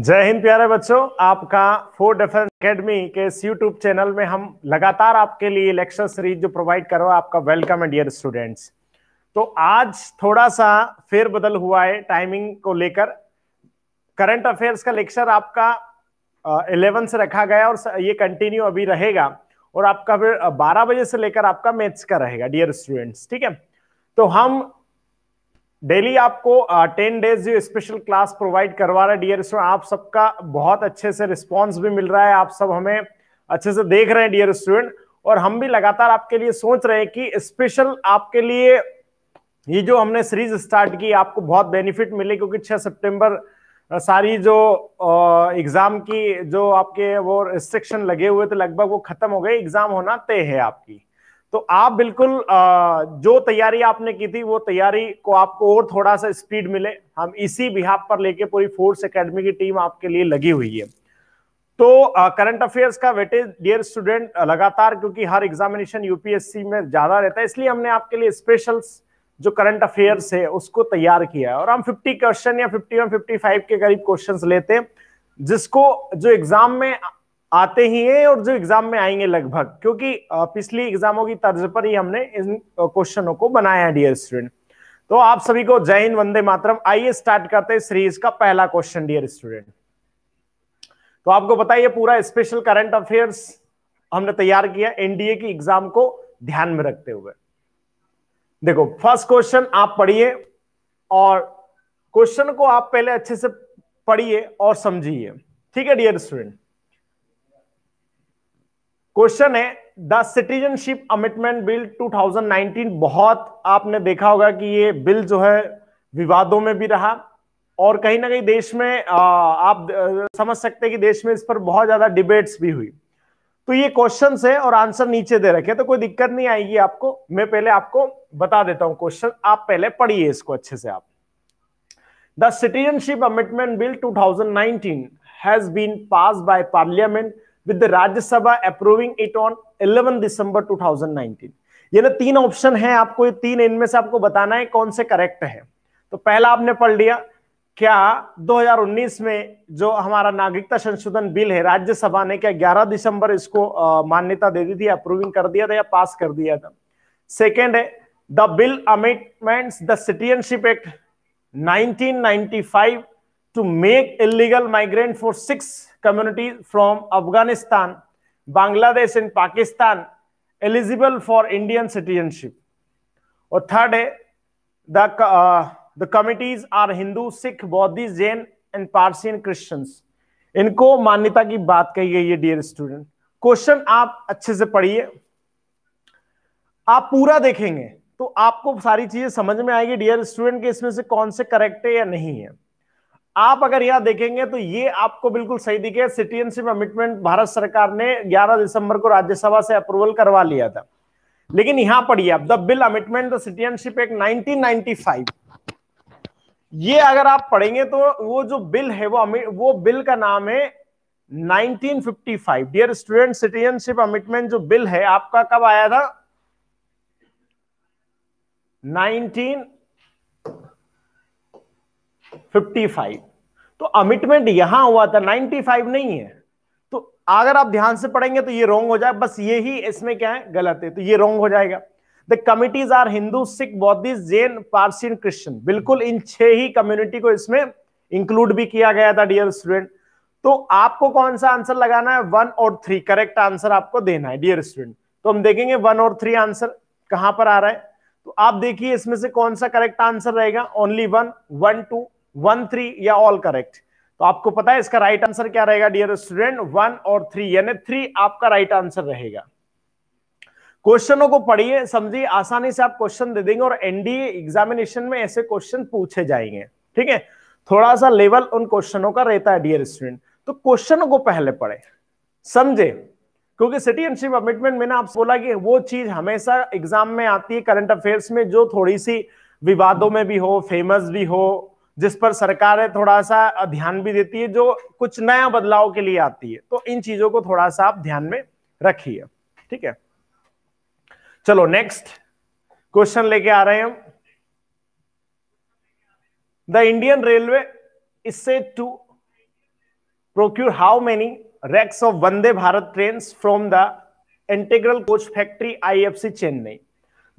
जय हिंद प्यारे बच्चों आपका फोर डिफरेंट अकेडमी के इस यूट्यूब चैनल में हम लगातार आपके लिए लेक्चर सीरीज जो प्रोवाइड करो आपका वेलकम एंड डियर स्टूडेंट्स तो आज थोड़ा सा फेर बदल हुआ है टाइमिंग को लेकर करंट अफेयर्स का लेक्चर आपका इलेवन से रखा गया और ये कंटिन्यू अभी रहेगा और आपका फिर बारह बजे से लेकर आपका मैथ्स का रहेगा डियर स्टूडेंट्स ठीक है तो हम डेली आपको टेन डेज जो स्पेशल क्लास प्रोवाइड करवा रहा है डियर स्टूडेंट आप सबका बहुत अच्छे से रिस्पॉन्स भी मिल रहा है आप सब हमें अच्छे से देख रहे हैं डियर स्टूडेंट और हम भी लगातार आपके लिए सोच रहे हैं कि स्पेशल आपके लिए ये जो हमने सीरीज स्टार्ट की आपको बहुत बेनिफिट मिले क्योंकि 6 सितंबर सारी जो एग्जाम की जो आपके वो रिस्ट्रिक्शन लगे हुए थे लगभग वो खत्म हो गए एग्जाम होना तय है आपकी तो आप बिल्कुल जो तैयारी आपने की थी वो तैयारी को आपको और थोड़ा सा स्पीड मिले हम इसी बिहार पर लेके पूरी फोर्स एकेडमी की टीम आपके लिए लगी हुई है तो करंट अफेयर्स का वेटेज डियर स्टूडेंट लगातार क्योंकि हर एग्जामिनेशन यूपीएससी में ज्यादा रहता है इसलिए हमने आपके लिए स्पेशल जो करंट अफेयर्स है उसको तैयार किया है और हम 50 क्वेश्चन या 51 55 के करीब क्वेश्चंस लेते हैं जिसको जो एग्जाम में आते ही हैं और जो एग्जाम में आएंगे लगभग क्योंकि पिछली एग्जामों की तर्ज पर ही हमने इन क्वेश्चनों को बनाया है डियर स्टूडेंट तो आप सभी को जय हिंद वंदे मातरम आइए स्टार्ट करते हैं सीरीज का पहला क्वेश्चन डियर स्टूडेंट तो आपको बताइए पूरा स्पेशल करंट अफेयर्स हमने तैयार किया एनडीए की एग्जाम को ध्यान में रखते हुए देखो फर्स्ट क्वेश्चन आप पढ़िए और क्वेश्चन को आप पहले अच्छे से पढ़िए और समझिए ठीक है डियर स्टूडेंट क्वेश्चन है द सिटीजनशिप अमिटमेंट बिल 2019 बहुत आपने देखा होगा कि ये बिल जो है विवादों में भी रहा और कहीं ना कहीं देश में आ, आप समझ सकते हैं कि देश में इस पर बहुत ज्यादा डिबेट्स भी हुई तो ये क्वेश्चन है और आंसर नीचे दे रखे तो कोई दिक्कत नहीं आएगी आपको मैं पहले आपको बता देता हूं क्वेश्चन आप पहले पढ़िए इसको अच्छे से आप the citizenship amendment bill 2019 has been pass by parliament with the Rajya Sabha approving it on 11 December 2019 ये ना तीन ऑप्शन है आपको ये तीन इनमें से आपको बताना है कौन से करेक्ट है तो पहला आपने पढ़ लिया क्या 2019 में जो हमारा नागरिकता संशोधन बिल है राज्यसभा ने क्या 11 दिसंबर इसको मान्यता दे दी थी अप्रूविंग कर दिया था या पास कर दिया था सेकेंड है the bill amendments the citizenship act 1995 to make illegal migrant for six community from Afghanistan, Bangladesh, and Pakistan eligible for Indian citizenship. Or third, the uh, the committees are Hindu, Sikh, Buddhist, Jain, and Parsi and Christians. इनको मान्यता की बात कही गई है dear student question आप अच्छे से पढ़िए आप पूरा देखेंगे तो आपको सारी चीजें समझ में आएगी डियर स्टूडेंट के इसमें से कौन से करेक्ट है या नहीं है आप अगर यह देखेंगे तो ये आपको बिल्कुल सही दिखे सिटीजनशिप अमिटमेंट भारत सरकार ने 11 दिसंबर को राज्यसभा से अप्रूवल करवा लिया था लेकिन यहां पढ़िए आप the bill amendment the citizenship act nineteen ये अगर आप पढ़ेंगे तो वो जो बिल है वो वो बिल का नाम है 1955 डियर स्टूडेंट सिटीजनशिप अमिटमेंट जो बिल है आपका कब आया था 55 तो अमिटमेंट यहां हुआ था 95 नहीं है तो अगर आप ध्यान से पढ़ेंगे तो ये रोंग हो जाए बस ये ही इसमें क्या है गलत है तो ये रोंग हो जाएगा the communities are Hindu Sikh Buddhist Jain Parsi Christian बिल्कुल इन छह ही कम्युनिटी को इसमें इंक्लूड भी किया गया था डियर स्टूडेंट तो आपको कौन सा आंसर लगाना है वन और थ्री करेक्ट आंसर आपको देना है डियर स्टूडेंट तो हम देखेंगे वन और थ्री आंसर कहां पर आ रहा है तो आप देखिए इसमें से कौन सा करेक्ट आंसर रहेगा only one one two one three या ऑल करेक्ट तो आपको पता है इसका राइट आंसर क्या रहेगा डियर स्टूडेंट वन और थ्री यानी थ्री आपका राइट आंसर रहेगा क्वेश्चनों को पढ़िए समझिए आसानी से आप क्वेश्चन दे देंगे और एनडीए एग्जामिनेशन में ऐसे क्वेश्चन पूछे जाएंगे ठीक है थोड़ा सा लेवल उन क्वेश्चनों का रहता है डियर स्टूडेंट तो क्वेश्चनों को पहले पढ़े समझे क्योंकि सिटीजनशिप अमिटमेंट मैंने आपसे बोला कि वो चीज हमेशा एग्जाम में आती है करंट अफेयर्स में जो थोड़ी सी विवादों में भी हो फेमस भी हो जिस पर सरकारें थोड़ा सा ध्यान भी देती है जो कुछ नया बदलाव के लिए आती है तो इन चीजों को थोड़ा सा आप ध्यान में रखिए ठीक है चलो नेक्स्ट क्वेश्चन लेके आ रहे हैं हम the Indian railway is set to procure how many rakes of Vande Bharat train from the integral coach factory IFC Chennai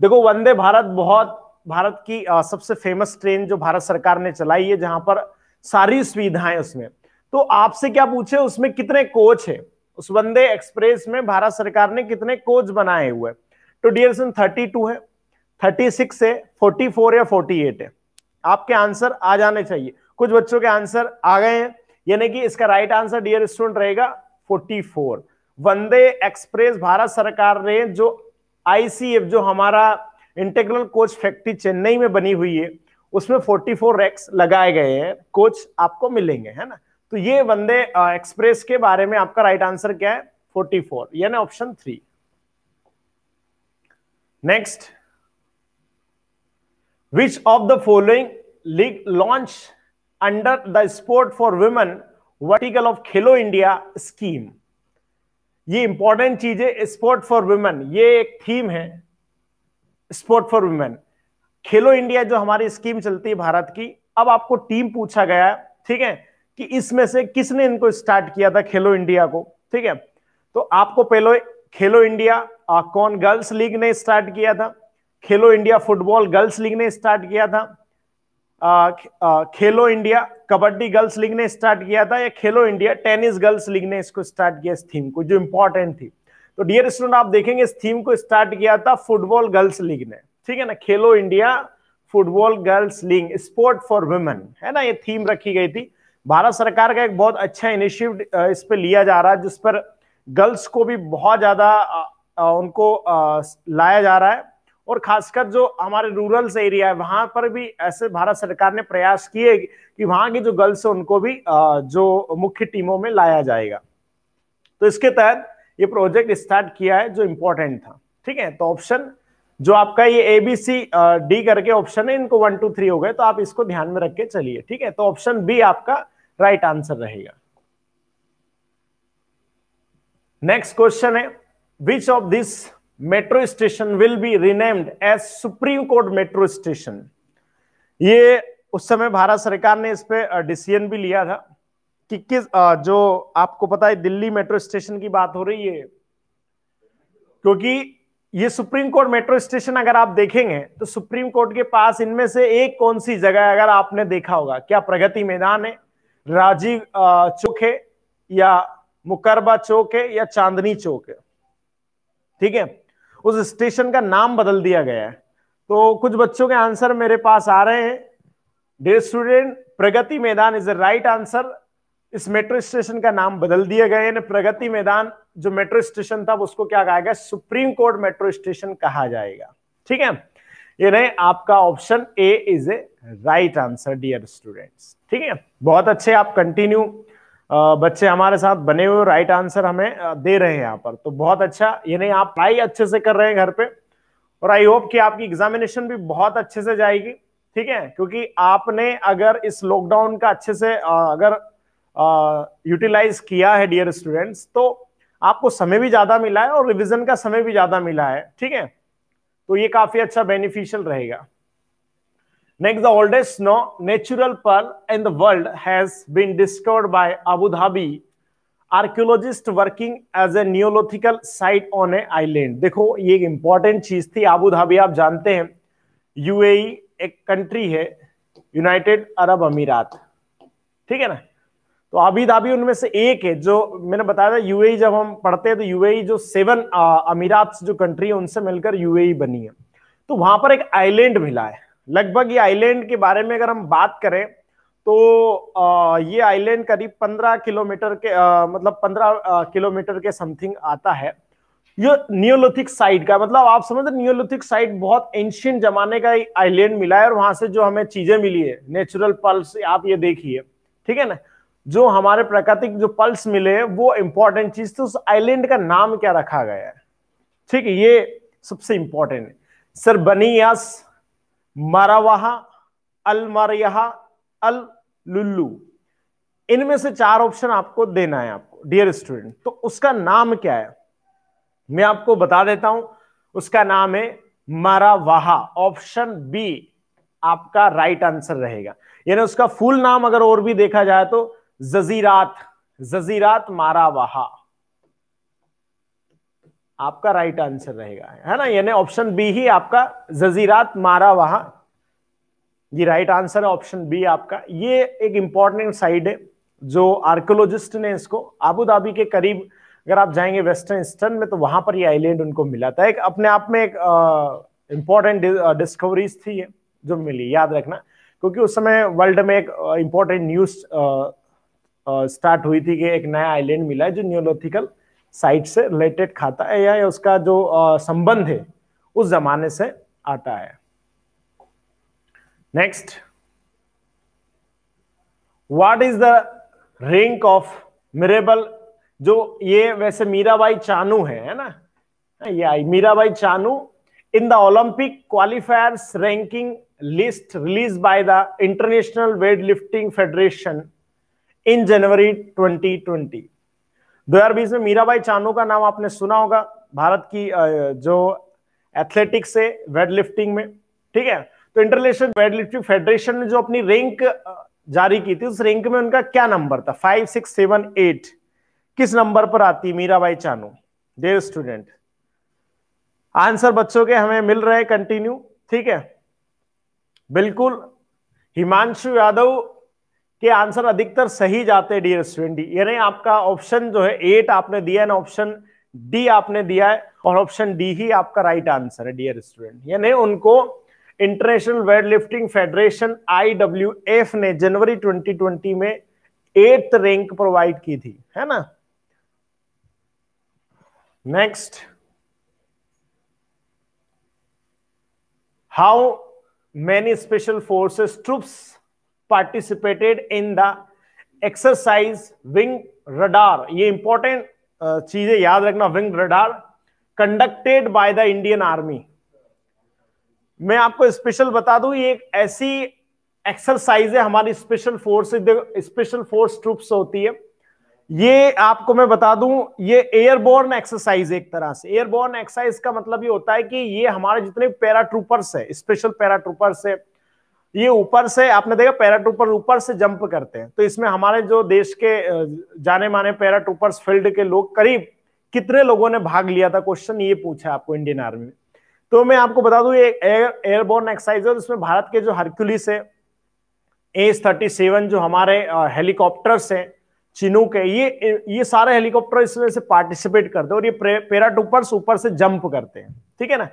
देखो वंदे भारत बहुत भारत की सबसे फेमस ट्रेन जो भारत सरकार ने चलाई है जहां पर सारी सुविधाएं उसमें तो आपसे क्या पूछे उसमें कितने कोच है उस वंदे एक्सप्रेस में भारत सरकार ने कितने कोच बनाए हुए तो डियर सन थर्टी टू है थर्टी सिक्स है फोर्टी फोर या फोर्टी एट है आपके आंसर आ जाने चाहिए कुछ बच्चों के आंसर आ गए हैं यानी कि इसका राइट आंसर डियर स्टूडेंट रहेगा forty four Vande express Bharat सरकार ने जो आईसीएफ जो हमारा इंटेग्रल कोच फैक्ट्री चेन्नई में बनी हुई है उसमें 44 रैक्स लगाए गए हैं कोच आपको मिलेंगे है ना तो ये वंदे एक्सप्रेस के बारे में आपका राइट आंसर क्या है 44 यानी option three next which of the following league launch under the sport for women vertical of Khelo India scheme ये इंपॉर्टेंट चीज है स्पोर्ट फॉर वुमेन ये एक थीम है sport for women Khelo India जो हमारी स्कीम चलती है भारत की अब आपको टीम पूछा गया है ठीक है कि इसमें से किसने इनको स्टार्ट किया था खेलो इंडिया को ठीक है तो आपको पहले खेलो इंडिया आ, कौन गर्ल्स लीग ने स्टार्ट किया था Khelo India football girls league ने स्टार्ट किया था आ, आ, Khelo India kabaddi girls league ने स्टार्ट किया था या खेलो इंडिया टेनिस गर्ल्स लीग ने इसको स्टार्ट किया इस थीम को जो इंपॉर्टेंट थी तो डियर स्टूडेंट आप देखेंगे इस थीम को स्टार्ट किया था फुटबॉल गर्ल्स लीग ने ठीक है ना Khelo India football girls league sport for women है ना ये थीम रखी गई थी भारत सरकार का एक बहुत अच्छा इनिशिएटिव इस पर लिया जा रहा है जिस पर गर्ल्स को भी बहुत ज्यादा उनको लाया जा रहा है और खासकर जो हमारे रूरल्स एरिया है वहां पर भी ऐसे भारत सरकार ने प्रयास किए कि वहां की जो गर्ल्स है उनको भी जो मुख्य टीमों में लाया जाएगा तो इसके तहत ये प्रोजेक्ट स्टार्ट किया है जो इंपॉर्टेंट था ठीक है तो ऑप्शन जो आपका ये ए बी सी डी करके ऑप्शन है इनको वन टू थ्री हो गए तो आप इसको ध्यान में रख के चलिए ठीक है तो ऑप्शन बी आपका राइट आंसर रहेगा नेक्स्ट क्वेश्चन है which of this metro station will be renamed as supreme court metro station ये उस समय भारत सरकार ने इस पर डिसीजन भी लिया था कि किस जो आपको पता है दिल्ली मेट्रो स्टेशन की बात हो रही है क्योंकि ये सुप्रीम कोर्ट मेट्रो स्टेशन अगर आप देखेंगे तो सुप्रीम कोर्ट के पास इनमें से एक कौन सी जगह अगर आपने देखा होगा क्या प्रगति मैदान है राजीव चौक है या मुकरबा चौक है या चांदनी चौक है ठीक है उस स्टेशन का नाम बदल दिया गया है तो कुछ बच्चों के आंसर मेरे पास आ रहे हैं day student Pragati Maidan is the right answer इस मेट्रो स्टेशन का नाम बदल दिया गया यानी प्रगति मैदान जो मेट्रो स्टेशन था उसको क्या कहा गया सुप्रीम कोर्ट मेट्रो स्टेशन कहा जाएगा ठीक है ये नहीं आपका option A is a right answer dear students ठीक है बहुत अच्छे आप कंटिन्यू बच्चे हमारे साथ बने हुए राइट आंसर हमें दे रहे हैं यहाँ पर तो बहुत अच्छा ये नहीं आप पढ़ाई अच्छे से कर रहे हैं घर पे और आई होप कि आपकी एग्जामिनेशन भी बहुत अच्छे से जाएगी ठीक है क्योंकि आपने अगर इस लॉकडाउन का अच्छे से अगर यूटिलाइज किया है डियर स्टूडेंट्स तो आपको समय भी ज़्यादा मिला है और रिविजन का समय भी ज़्यादा मिला है ठीक है तो ये काफ़ी अच्छा बेनिफिशियल रहेगा next the oldest known natural pearl in the world has been discovered by Abu Dhabi archaeologist working as a neolithical site on a island देखो ये एक इंपॉर्टेंट चीज थी अबू धाबी आप जानते हैं यूएई e एक कंट्री है यूनाइटेड अरब अमीरात ठीक है ना तो अभी दाबी उनमें से एक है जो मैंने बताया था यूएई जब हम पढ़ते हैं तो यूएई जो सेवन अमीरात जो कंट्री है उनसे मिलकर यूएई बनी है तो वहां पर एक आइलैंड मिला है लगभग ये आइलैंड के बारे में अगर हम बात करें तो आ, ये आइलैंड करीब पंद्रह किलोमीटर के आ, मतलब पंद्रह किलोमीटर के समथिंग आता है ये नियोलिथिक साइट का मतलब आप समझ रहे नियोलिथिक साइट बहुत एंशियंट जमाने का आइलैंड मिला है और वहां से जो हमें चीजें मिली है नेचुरल पल्स आप ये देखिए ठीक है ना जो हमारे प्राकृतिक जो पल्स मिले वो इंपॉर्टेंट चीज थी उस आइलैंड का नाम क्या रखा गया है ठीक है ये सबसे इंपॉर्टेंट है सर बनियास मरावाहा अलमरहा अल लुल्लू इनमें से चार ऑप्शन आपको देना है आपको डियर स्टूडेंट तो उसका नाम क्या है मैं आपको बता देता हूं उसका नाम है मरावाहा ऑप्शन बी आपका राइट आंसर रहेगा यानी उसका फुल नाम अगर और भी देखा जाए तो जजीरात जजीरात मारा वहा आपका राइट आंसर रहेगा है ना यानी ऑप्शन बी ही आपका जजीरात मारा वहा ये राइट आंसर है ऑप्शन बी आपका ये एक इंपॉर्टेंट साइड है जो आर्कोलॉजिस्ट ने इसको आबू धाबी के करीब अगर आप जाएंगे वेस्टर्न ईस्टर्न में तो वहां पर ये आइलैंड उनको मिला था एक अपने आप में एक इंपॉर्टेंट डिस्कवरीज थी जो मिली याद रखना क्योंकि उस समय वर्ल्ड में एक इंपॉर्टेंट न्यूज स्टार्ट हुई थी कि एक नया आइलैंड मिला है जो न्यूलोथिकल साइट से रिलेटेड खाता है या उसका जो संबंध है उस जमाने से आता है next what is the rank of Mirabai जो ये वैसे मीराबाई चानू है है ना ये Mirabai Chanu in the Olympic qualifiers ranking list release by the international weight lifting federation in January 2020 2020 में मीराबाई चानू का नाम आपने सुना होगा भारत की जो एथलेटिक्स है वेट लिफ्टिंग में ठीक है तो इंटरनेशनल वेट लिफ्टिंग फेडरेशन ने जो अपनी रैंक जारी की थी उस रैंक में उनका क्या नंबर था फाइव सिक्स सेवन एट किस नंबर पर आती Mirabai Chanu dear student answer बच्चों के हमें मिल रहे कंटिन्यू ठीक है बिल्कुल हिमांशु यादव के आंसर अधिकतर सही जाते हैं डियर स्टूडेंट यानी आपका ऑप्शन जो है एट आपने दिया है ऑप्शन डी आपने दिया है और ऑप्शन डी ही आपका राइट आंसर है डियर स्टूडेंट यानी उनको इंटरनेशनल वेट लिफ्टिंग फेडरेशन आई ने जनवरी 2020 में एट रैंक प्रोवाइड की थी है ना next how many special forces troops participated in the exercise विंग रडार ये इंपॉर्टेंट चीजें याद रखना विंग raider conducted by the Indian army मैं आपको स्पेशल बता दू ये एक ऐसी एक्सरसाइज है हमारी special force special force troops होती है ये आपको मैं बता दूं ये एयरबोर्न एक्सरसाइज एक तरह से एयरबोर्न एक्सरसाइज का मतलब ये होता है कि ये हमारे जितने पैरा ट्रूपर्स है स्पेशल पैरा ट्रूपर्स है ये ऊपर से आपने देखा पैराट्रूपर ऊपर से जंप करते हैं तो इसमें हमारे जो देश के जाने माने पैराट्रूपर्स फील्ड के लोग करीब कितने लोगों ने भाग लिया था क्वेश्चन ये पूछा आपको इंडियन आर्मी में तो मैं आपको बता दू ये एयरबोर्न एक्सरसाइज है उसमें भारत के जो हरक्यूलिस है एस थर्टी सेवन जो हमारे हेलीकॉप्टर्स है चिनू के ये ये सारे हेलीकॉप्टर इसमें से पार्टिसिपेट करते हैं और ये पैराट्रूपर्स ऊपर से जंप करते हैं ठीक है ना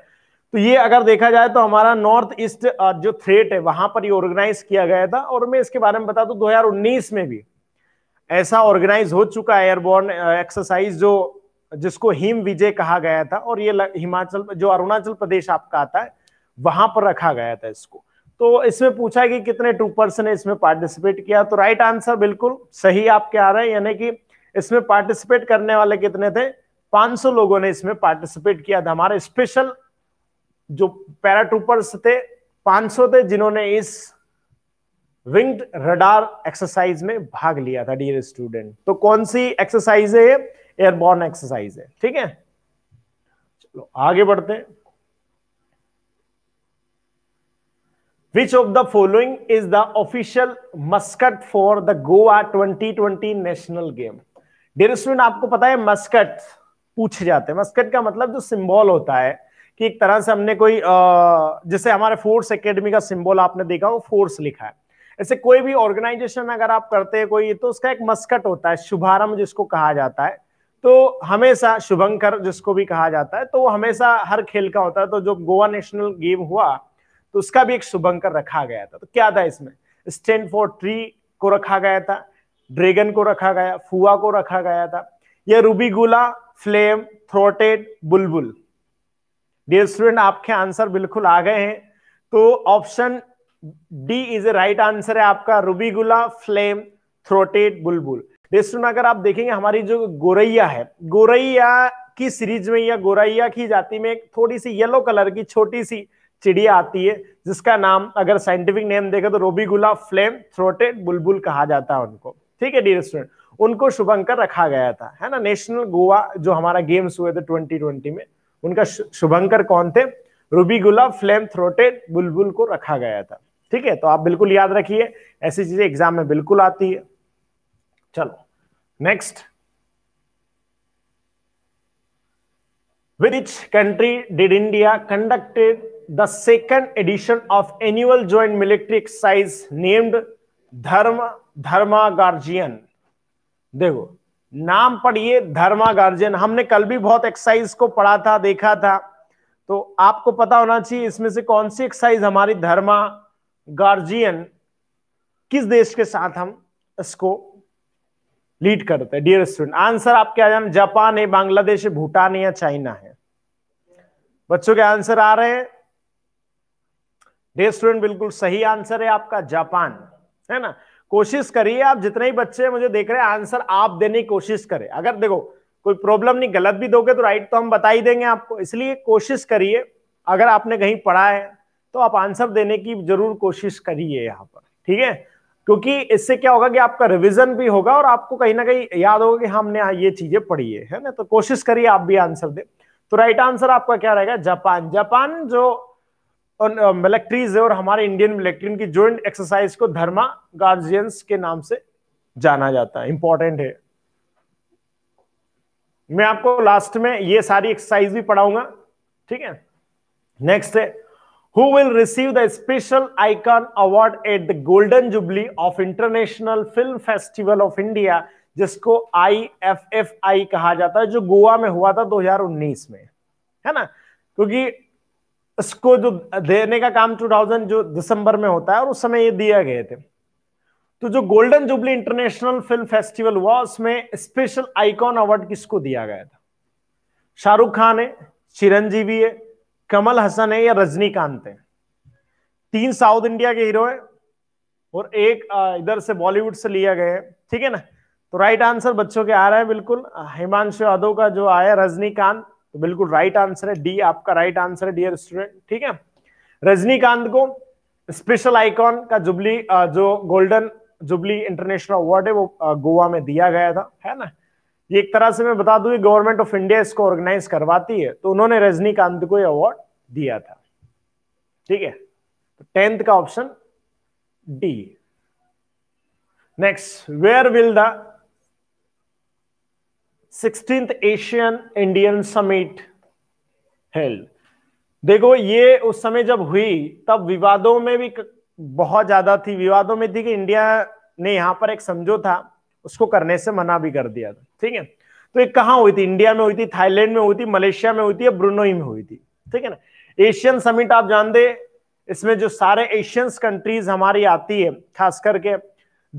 तो ये अगर देखा जाए तो हमारा नॉर्थ ईस्ट जो थ्रेट है वहां पर ये ऑर्गेनाइज किया गया था और मैं इसके बारे में बता दूं 2019 में भी ऐसा ऑर्गेनाइज हो चुका है एयरबोर्न एक्सरसाइज जो जिसको हिम विजय कहा गया था और ये हिमाचल जो अरुणाचल प्रदेश आपका आता है वहां पर रखा गया था इसको तो इसमें पूछा है कि कितने ट्रूपर्स ने इसमें पार्टिसिपेट किया तो राइट आंसर बिल्कुल सही आपके आ रहे हैं यानी कि इसमें पार्टिसिपेट करने वाले कितने थे 500 लोगों ने इसमें पार्टिसिपेट किया था हमारा स्पेशल जो पैराट्रूपर्स थे 500 थे जिन्होंने इस विंग्ड रडार एक्सरसाइज में भाग लिया था डियर स्टूडेंट तो कौन सी एक्सरसाइज है एयरबॉर्न एक्सरसाइज है ठीक है चलो आगे बढ़ते हैं Which of the following is the official mascot for the Goa 2020 national game? Dear student, आपको पता है मस्कट पूछे जाते हैं मस्कट का मतलब जो सिंबल होता है कि एक तरह से हमने कोई जैसे हमारे फोर्स एकेडमी का सिंबल आपने देखा वो फोर्स लिखा है ऐसे कोई भी ऑर्गेनाइजेशन अगर आप करते हैं कोई तो उसका एक मस्कट होता है शुभारंभ जिसको कहा जाता है तो हमेशा शुभंकर जिसको भी कहा जाता है तो वो हमेशा हर खेल का होता है तो जो गोवा नेशनल गेम हुआ तो उसका भी एक शुभंकर रखा गया था तो क्या था इसमें स्टैंड फॉर ट्री को रखा गया था ड्रैगन को रखा गया फुआ को रखा गया था यह rubigula flame throated bulbul dear student आपके आंसर बिल्कुल आ गए हैं तो option D is a right answer है आपका rubigula flame throated bulbul student अगर आप देखेंगे हमारी जो गोरैया है गोरैया की सीरीज में या गोरैया की जाति में एक थोड़ी सी येलो कलर की छोटी सी चिड़िया आती है जिसका नाम अगर साइंटिफिक नेम देखें तो रोबीगुला फ्लेम थ्रोटेड बुलबुल कहा जाता है उनको ठीक है डियर स्टूडेंट उनको शुभंकर रखा गया था है ना नेशनल गोवा जो हमारा गेम्स हुए थे ट्वेंटी में उनका शुभंकर कौन थे रूबी गुलाब फ्लेम थ्रोटेड बुलबुल को रखा गया था ठीक है तो आप बिल्कुल याद रखिए ऐसी चीजें एग्जाम में बिल्कुल आती है चलो next which country did India conducted the second edition of annual joint military exercise named Dharma Dharma guardian देखो नाम पढ़िए धर्मा गार्जियन हमने कल भी बहुत एक्सरसाइज को पढ़ा था देखा था तो आपको पता होना चाहिए इसमें से कौन सी एक्सरसाइज हमारी धर्मा गार्जियन किस देश के साथ हम इसको लीड करते हैं डियर स्टूडेंट आंसर आपके आ जाए जापान है बांग्लादेश है भूटान है या चाइना है बच्चों के आंसर आ रहे हैं डियर स्टूडेंट बिल्कुल सही आंसर है आपका जापान है ना कोशिश करिए आप जितने ही बच्चे मुझे देख रहे हैं आंसर आप देने की कोशिश करें अगर देखो कोई प्रॉब्लम नहीं गलत भी दोगे तो राइट तो हम बता ही देंगे आपको इसलिए कोशिश करिए अगर आपने कहीं पढ़ा है तो आप आंसर देने की जरूर कोशिश करिए यहाँ पर ठीक है क्योंकि इससे क्या होगा कि आपका रिविजन भी होगा और आपको कहीं ना कहीं याद होगा कि हमने ये चीजें पढ़ी है है ना तो कोशिश करिए आप भी आंसर दे तो राइट आंसर आपका क्या रहेगा जापान जापान जो और तो, मिलिट्रीज और हमारे इंडियन मिलिट्री की ज्वाइंट एक्सरसाइज को धर्मा गार्जियंस के नाम से जाना जाता है इंपॉर्टेंट है मैं आपको लास्ट में ये सारी एक्सरसाइज भी पढ़ाऊंगा ठीक है नेक्स्ट है who will receive the special icon award at the golden jubilee of international film festival of India जिसको आई एफ एफ आई कहा जाता है जो गोवा में हुआ था 2019 में है ना क्योंकि इसको जो देने का काम 2000 जो दिसंबर में होता है और उस समय ये दिया गए थे तो जो golden jubilee international film festival हुआ उसमें स्पेशल आइकॉन अवार्ड किसको दिया गया था शाहरुख खान है चिरंजीवी है कमल हसन है या रजनीकांत है तीन साउथ इंडिया के हीरो है और एक इधर से बॉलीवुड से लिया गया है ठीक है ना तो राइट आंसर बच्चों के आ रहा है बिल्कुल हिमांशु यादव का जो आया रजनीकांत तो बिल्कुल राइट आंसर है डी आपका राइट आंसर है डियर स्टूडेंट ठीक है रजनीकांत को स्पेशल आइकॉन का जुबली जो गोल्डन जुबली इंटरनेशनल अवार्ड है वो गोवा में दिया गया था है ना ये एक तरह से मैं बता दूं गवर्नमेंट ऑफ इंडिया इसको ऑर्गेनाइज करवाती है तो उन्होंने रजनीकांत को ये अवार्ड दिया था ठीक है तो टेंथ का option D next where will the sixteenth Asian Indian summit held देखो ये उस समय जब हुई तब विवादों में भी बहुत ज्यादा थी विवादों में थी कि इंडिया ने यहां पर एक समझौता उसको करने से मना भी कर दिया था ठीक है तो ये कहा हुई थी इंडिया में हुई थी थाईलैंड में हुई थी मलेशिया में हुई थी या ब्रुनोई में हुई थी ठीक है ना एशियन समिट आप जानते इसमें जो सारे एशियंस कंट्रीज हमारी आती है खास करके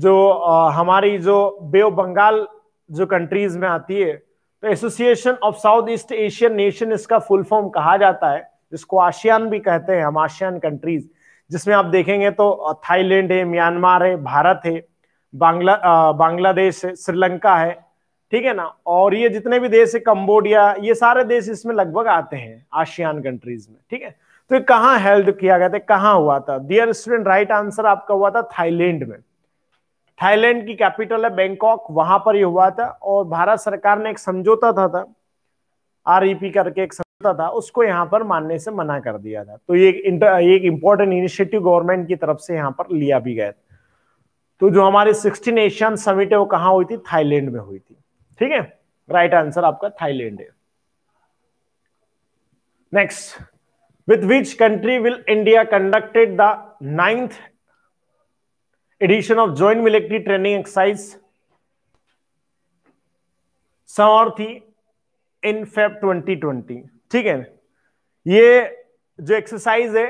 जो आ, हमारी जो बे बंगाल जो कंट्रीज में आती है तो association of south east Asian nation इसका फुल फॉर्म कहा जाता है जिसको आशियान भी कहते हैं हम आशियान कंट्रीज जिसमें आप देखेंगे तो थाईलैंड है म्यांमार है भारत है बांग्ला बांग्लादेश है श्रीलंका है ठीक है ना और ये जितने भी देश है कंबोडिया ये सारे देश इसमें लगभग आते हैं आशियान कंट्रीज में ठीक है तो ये कहाँ हेल्ड किया गया था कहाँ हुआ था दियर स्टूडेंट राइट आंसर आपका हुआ था थाईलैंड में थाईलैंड की कैपिटल है बैंकॉक वहां पर ये हुआ था और भारत सरकार ने एक समझौता था, था आरईपी e करके एक समझौता था उसको यहाँ पर मानने से मना कर दिया था तो ये एक इंपॉर्टेंट इनिशिएटिव गवर्नमेंट की तरफ से यहाँ पर लिया भी गया तो जो हमारी सिक्सटीन एशियन समिट है वो कहाँ हुई थी थाईलैंड में हुई थी ठीक है राइट आंसर आपका थाईलैंड है next with which country will India conducted the ninth edition of joint military training exercise Sampriti in Feb 2020 ठीक है ये जो एक्सरसाइज है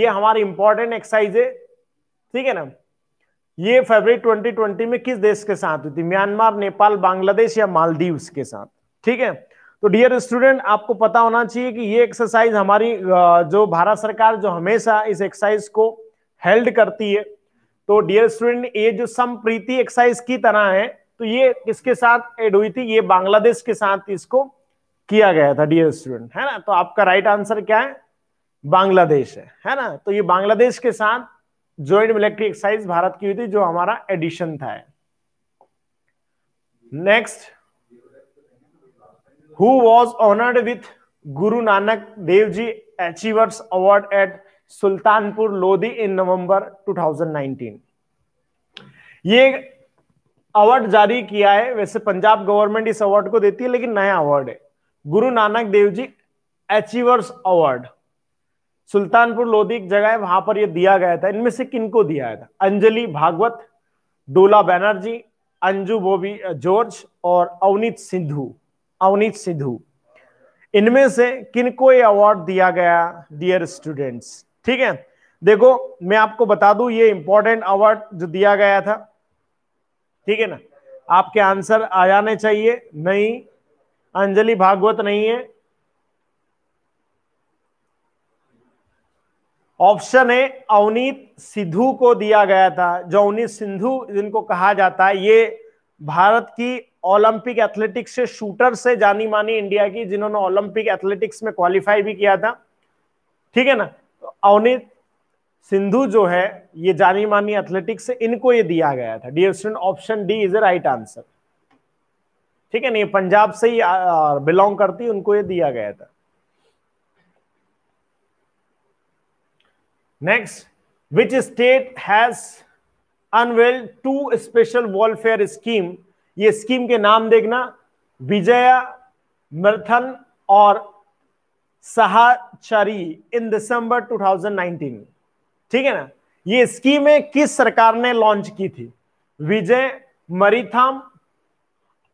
ये हमारी इंपॉर्टेंट एक्सरसाइज है ठीक है ना ये फरवरी 2020 में किस देश के साथ हुई थी म्यांमार नेपाल बांग्लादेश या मालदीव के साथ ठीक है तो डियर स्टूडेंट आपको पता होना चाहिए कि ये एक्सरसाइज हमारी जो भारत सरकार जो हमेशा इस एक्सरसाइज को हेल्ड करती है तो डियर स्टूडेंट ये जो संप्रीति एक्सरसाइज की तरह है तो ये किसके साथ एड हुई थी ये बांग्लादेश के साथ इसको किया गया था डियर स्टूडेंट है ना तो आपका राइट आंसर क्या है बांग्लादेश है है ना तो ये बांग्लादेश के साथ ज्वाइंट मिलिट्री एक्सरसाइज भारत की हुई थी जो हमारा एडिशन था next who was honoured with Guru Nanak Dev ji achievers award at Sultanpur Lodhi in November 2019 ये अवार्ड जारी किया है वैसे पंजाब गवर्नमेंट इस अवार्ड को देती है लेकिन नया अवार्ड है गुरु नानक देव जी अचीवर्स अवार्ड सुल्तानपुर लोधी एक जगह है वहां पर यह दिया गया था इनमें से किनको दिया था अंजलि भागवत डोला बैनर्जी अंजू बोबी जॉर्ज और अवनीत सिंधु अवनीत सिंधु इनमें से किनको ये अवार्ड दिया गया डियर स्टूडेंट्स ठीक है देखो मैं आपको बता दू ये इंपॉर्टेंट अवार्ड जो दिया गया था ठीक है ना आपके आंसर आ जाने चाहिए नहीं अंजलि भागवत नहीं है ऑप्शन है अवनीत सिद्धू को दिया गया था जो अवनीत सिंधु जिनको कहा जाता है ये भारत की ओलंपिक एथलेटिक्स से शूटर से जानी मानी इंडिया की जिन्होंने ओलंपिक एथलेटिक्स में क्वालिफाई भी किया था ठीक है ना तो अवनीत सिंधु जो है ये जानी मानी एथलेटिक्स से इनको ये दिया गया था dear student option D is a right answer ठीक है नहीं पंजाब से ही बिलोंग करती उनको ये दिया गया था next which state has unveil to special welfare scheme ये स्कीम के नाम देखना विजया मर्थन और सहा चरी इन दिसंबर 2019 ठीक है ना ये स्कीम है किस सरकार ने लॉन्च की थी विजय मरीथाम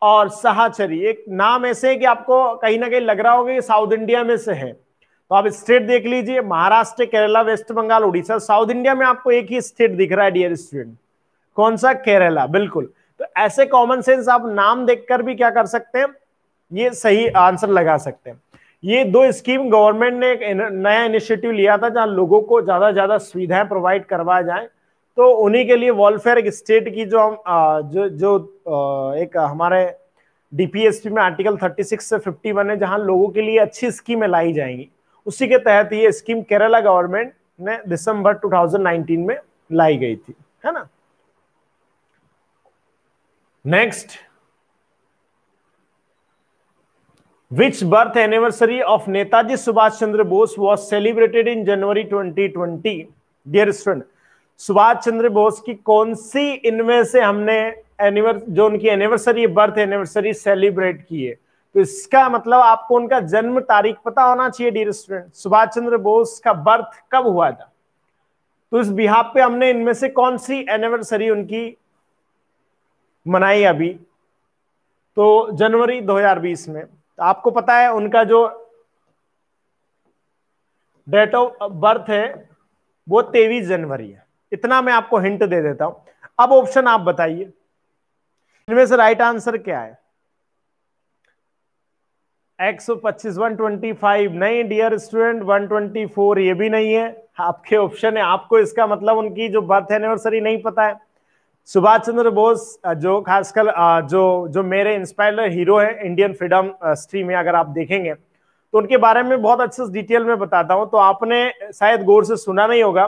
और सहाचरी एक नाम ऐसे है कि आपको कहीं ना कहीं लग रहा होगा कि साउथ इंडिया में से है तो आप स्टेट देख लीजिए Maharashtra Kerala west Bengal Orissa south India में आपको एक ही स्टेट दिख रहा है डियर स्टूडेंट कौन सा केरला बिल्कुल तो ऐसे कॉमन सेंस आप नाम देखकर भी क्या कर सकते हैं ये सही आंसर लगा सकते हैं ये दो स्कीम गवर्नमेंट ने नया इनिशिएटिव लिया था जहां लोगों को ज़्यादा से ज़्यादा सुविधाएं प्रोवाइड करवाया जाए तो उन्हीं के लिए वेलफेयर स्टेट की जो हम जो जो एक हमारे डीपीएसपी में आर्टिकल 36 से 51 है जहां लोगों के लिए अच्छी स्कीमें लाई जाएंगी उसी के तहत ये स्कीम केरला गवर्नमेंट ने दिसंबर 2019 में लाई गई थी है ना next Which birth anniversary of Netaji Subhash Chandra Bose was celebrated in January 2020? Dear student Subhash Chandra Bose की कौन सी इनमें से हमने एनिवर्स जो उनकी एनिवर्सरी बर्थ एनिवर्सरी सेलिब्रेट की है तो इसका मतलब आपको उनका जन्म तारीख पता होना चाहिए डियर स्टूडेंट सुभाष चंद्र बोस का बर्थ कब हुआ था तो इस बिहार पे हमने इनमें से कौन सी एनिवर्सरी उनकी मनाई अभी तो जनवरी 2020 में तो आपको पता है उनका जो डेट ऑफ बर्थ है वो तेईस जनवरी है इतना मैं आपको हिंट दे देता हूं अब ऑप्शन आप बताइए इनमें से राइट आंसर क्या है एक सौ पच्चीस वन ट्वेंटी फाइव नहीं dear student one twenty four ये भी नहीं है आपके ऑप्शन है आपको इसका मतलब उनकी जो बर्थ एनिवर्सरी नहीं पता है सुभाष चंद्र बोस जो खासकर जो जो मेरे इंस्पायर हीरो हैं इंडियन फ्रीडम स्ट्रीम में अगर आप देखेंगे तो उनके बारे में बहुत अच्छे से डिटेल में बताता हूँ तो आपने शायद गौर से सुना नहीं होगा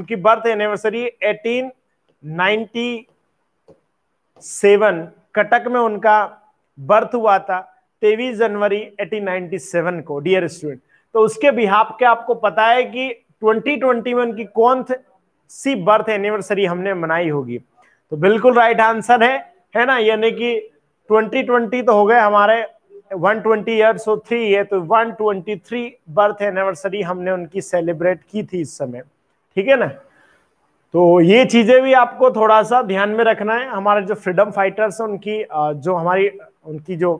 उनकी बर्थ एनिवर्सरी 1897 कटक में उनका बर्थ हुआ था तेईस जनवरी 1897 को डियर स्टूडेंट तो उसके बिहाफ के आपको पता है कि में की कौन सी बर्थ एनिवर्सरी हमने मनाई होगी तो बिल्कुल राइट आंसर है है ना यानी कि 2020 तो हो गए हमारे 120 ट्वेंटी ईयर सो थ्री है तो 123 बर्थ एनिवर्सरी हमने उनकी सेलिब्रेट की थी इस समय ठीक है ना तो ये चीजें भी आपको थोड़ा सा ध्यान में रखना है हमारे जो फ्रीडम फाइटर्स हैं उनकी जो हमारी उनकी जो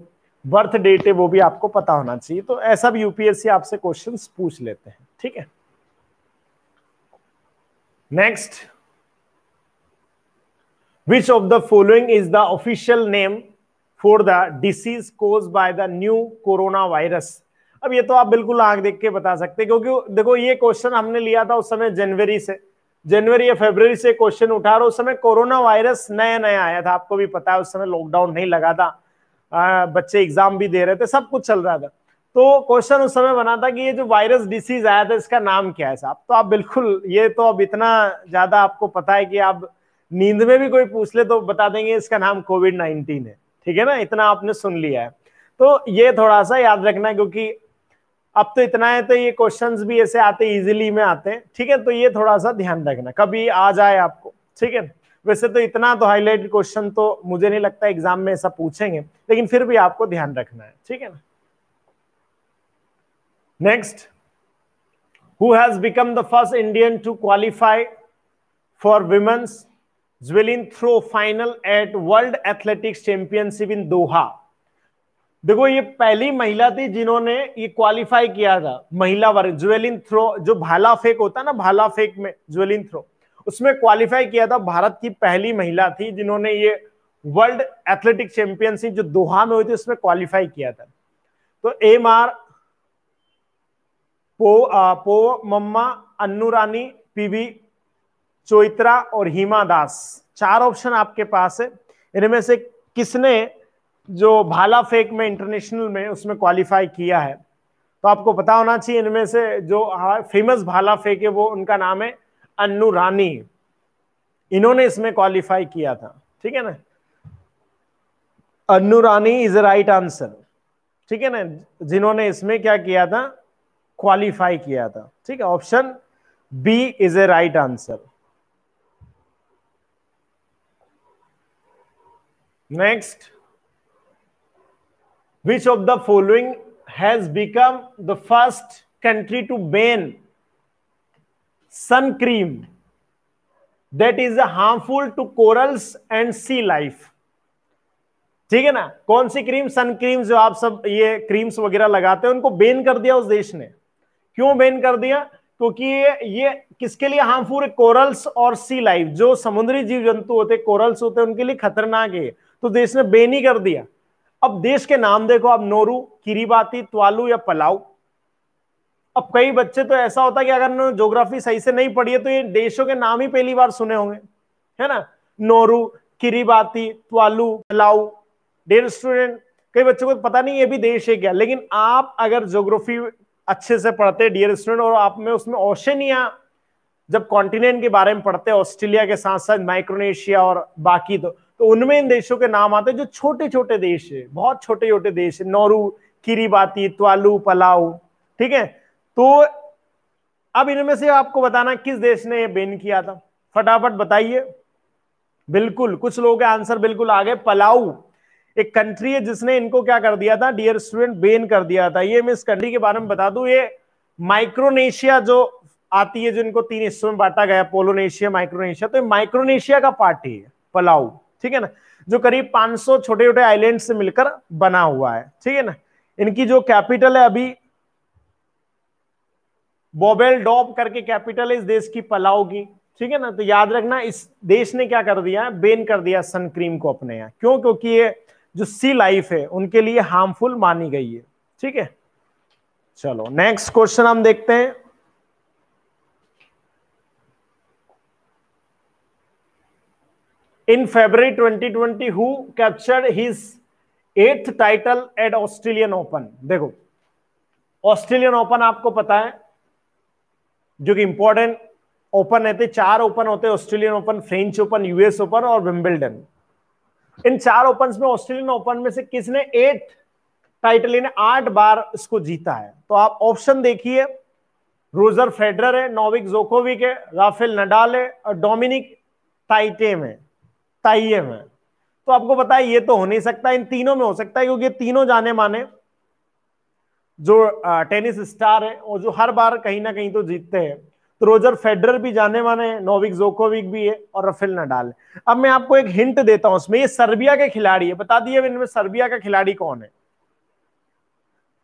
बर्थ डेट है वो भी आपको पता होना चाहिए तो ऐसा भी यूपीएससी आपसे क्वेश्चंस पूछ लेते हैं ठीक है next Which of the following is the official name for the disease caused by the new coronavirus? अब ये तो आप बिल्कुल आंख देख के बता सकते क्योंकि देखो ये क्वेश्चन हमने लिया था उस समय जनवरी से जनवरी या फेबर से क्वेश्चन उठा रहा उस समय कोरोना वायरस नया नया आया था आपको भी पता है उस समय लॉकडाउन नहीं लगा था आ, बच्चे एग्जाम भी दे रहे थे सब कुछ चल रहा था तो क्वेश्चन उस समय बना था कि ये जो वायरस डिसीज आया था इसका नाम क्या है साहब तो आप बिल्कुल ये तो अब इतना ज्यादा आपको पता है कि आप नींद में भी कोई पूछ ले तो बता देंगे इसका नाम कोविड नाइनटीन है ठीक है ना इतना आपने सुन लिया है तो ये थोड़ा सा याद रखना क्योंकि अब तो इतना है तो ये क्वेश्चंस भी ऐसे आते इजीली में आते हैं ठीक है तो ये थोड़ा सा ध्यान रखना कभी आ जाए आपको ठीक है वैसे तो इतना तो हाईलाइट क्वेश्चन तो मुझे नहीं लगता एग्जाम में ऐसा पूछेंगे लेकिन फिर भी आपको ध्यान रखना है ठीक है ना next who has become the first Indian to qualify for women's javelin throw final at world athletics championship in Doha देखो ये पहली महिला थी जिन्होंने ये क्वालिफाई किया था महिला वर्ग ज्वेलिन थ्रो जो भाला फेक होता है ना भाला फेक में ज्वेलिन थ्रो उसमें क्वालिफाई किया था भारत की पहली महिला थी जिन्होंने ये वर्ल्ड एथलेटिक चैंपियनशिप जो दोहा में हुई थी उसमें क्वालिफाई किया था तो एम आर पो आ, पो मम्मा अन्नू रानी पीवी चोइत्रा और हिमा दास चार ऑप्शन आपके पास है इनमें से किसने जो भाला फेक में इंटरनेशनल में उसमें क्वालिफाई किया है तो आपको पता होना चाहिए इनमें से जो फेमस भाला फेंक है वो उनका नाम है अन्नू रानी इन्होंने इसमें क्वालिफाई किया था ठीक है ना Annu Rani is right answer ठीक है ना जिन्होंने इसमें क्या किया था क्वालिफाई किया था ठीक है option B is a right answer next which of the following become the first country to ban sun cream cream is a harmful to corals and sea life ठीक है ना कौन सी क्रीम सन क्रीम जो आप सब ये creams वगैरह लगाते हैं उनको बेन कर दिया उस देश ने क्यों बेन कर दिया क्योंकि ये ये किसके लिए हार्मफुल कोरल्स और सी लाइफ जो समुद्री जीव जंतु होते कोरल्स होते हैं उनके लिए खतरनाक है तो देश ने बेन ही कर दिया अब देश के नाम देखो आप नोरू किरीबाती त्वालू या पलाऊ अब कई बच्चे तो ऐसा होता है कि अगर उन्होंने ज्योग्राफी सही से नहीं पढ़ी है तो ये देशों के नाम ही पहली बार सुने होंगे है ना Nauru Kiribati Tuvalu Palau dear student कई बच्चों को पता नहीं ये भी देश है क्या लेकिन आप अगर ज्योग्राफी अच्छे से पढ़ते डियर स्टूडेंट और आप में उसमें ओशनिया जब कॉन्टिनेंट के बारे में पढ़ते ऑस्ट्रेलिया के साथ साथ माइक्रोनेशिया और बाकी तो तो उनमें इन देशों के नाम आते हैं जो छोटे छोटे देश है बहुत छोटे छोटे देश है नौरू किरीबाती त्वालू पलाऊ ठीक है तो अब इनमें से आपको बताना किस देश ने ये बेन किया था फटाफट बताइए बिल्कुल कुछ लोगों के आंसर बिल्कुल आ गए पलाऊ एक कंट्री है जिसने इनको क्या कर दिया था डियर स्टूडेंट बेन कर दिया था ये मैं इस कंट्री के बारे में बता दू ये माइक्रोनेशिया जो आती है जो इनको तीन हिस्सों में बांटा गया पोलोनेशिया माइक्रोनेशिया तो माइक्रोनेशिया का पार्टी है पलाऊ ठीक है ना जो करीब 500 छोटे छोटे आइलैंड से मिलकर बना हुआ है ठीक है ना इनकी जो कैपिटल है अभी बोबेल डॉब करके कैपिटल है इस देश की पलाव की ठीक है ना तो याद रखना इस देश ने क्या कर दिया बेन कर दिया सन क्रीम को अपने यहाँ क्यों क्योंकि ये जो सी लाइफ है उनके लिए हार्मफुल मानी गई है ठीक है चलो नेक्स्ट क्वेश्चन हम देखते हैं In February 2020, who captured his eighth title at Australian Open? देखो ऑस्ट्रेलियन ओपन आपको पता है जो कि इंपॉर्टेंट ओपन रहते चार ओपन होते हैं Australian Open French Open US Open और विम्बल्डन इन चार ओपन में ऑस्ट्रेलियन ओपन में से किसने एट टाइटल इन्हें आठ बार इसको जीता है तो आप ऑप्शन देखिए रोजर फेडरर है नोविक जोकोविक है राफेल नडाल है और डोमिनिक टाइटेम है ताइये में e तो आपको पता है ये तो हो नहीं सकता इन तीनों में हो सकता है क्योंकि तीनों जाने माने जो टेनिस स्टार है और जो हर बार कहीं ना कहीं तो जीतते हैं तो रोजर फेडरर भी जाने माने नोविक जोकोविक भी है और रफेल नडाल अब मैं आपको एक हिंट देता हूं उसमें ये सर्बिया के खिलाड़ी है बता दिए इनमें सर्बिया का खिलाड़ी कौन है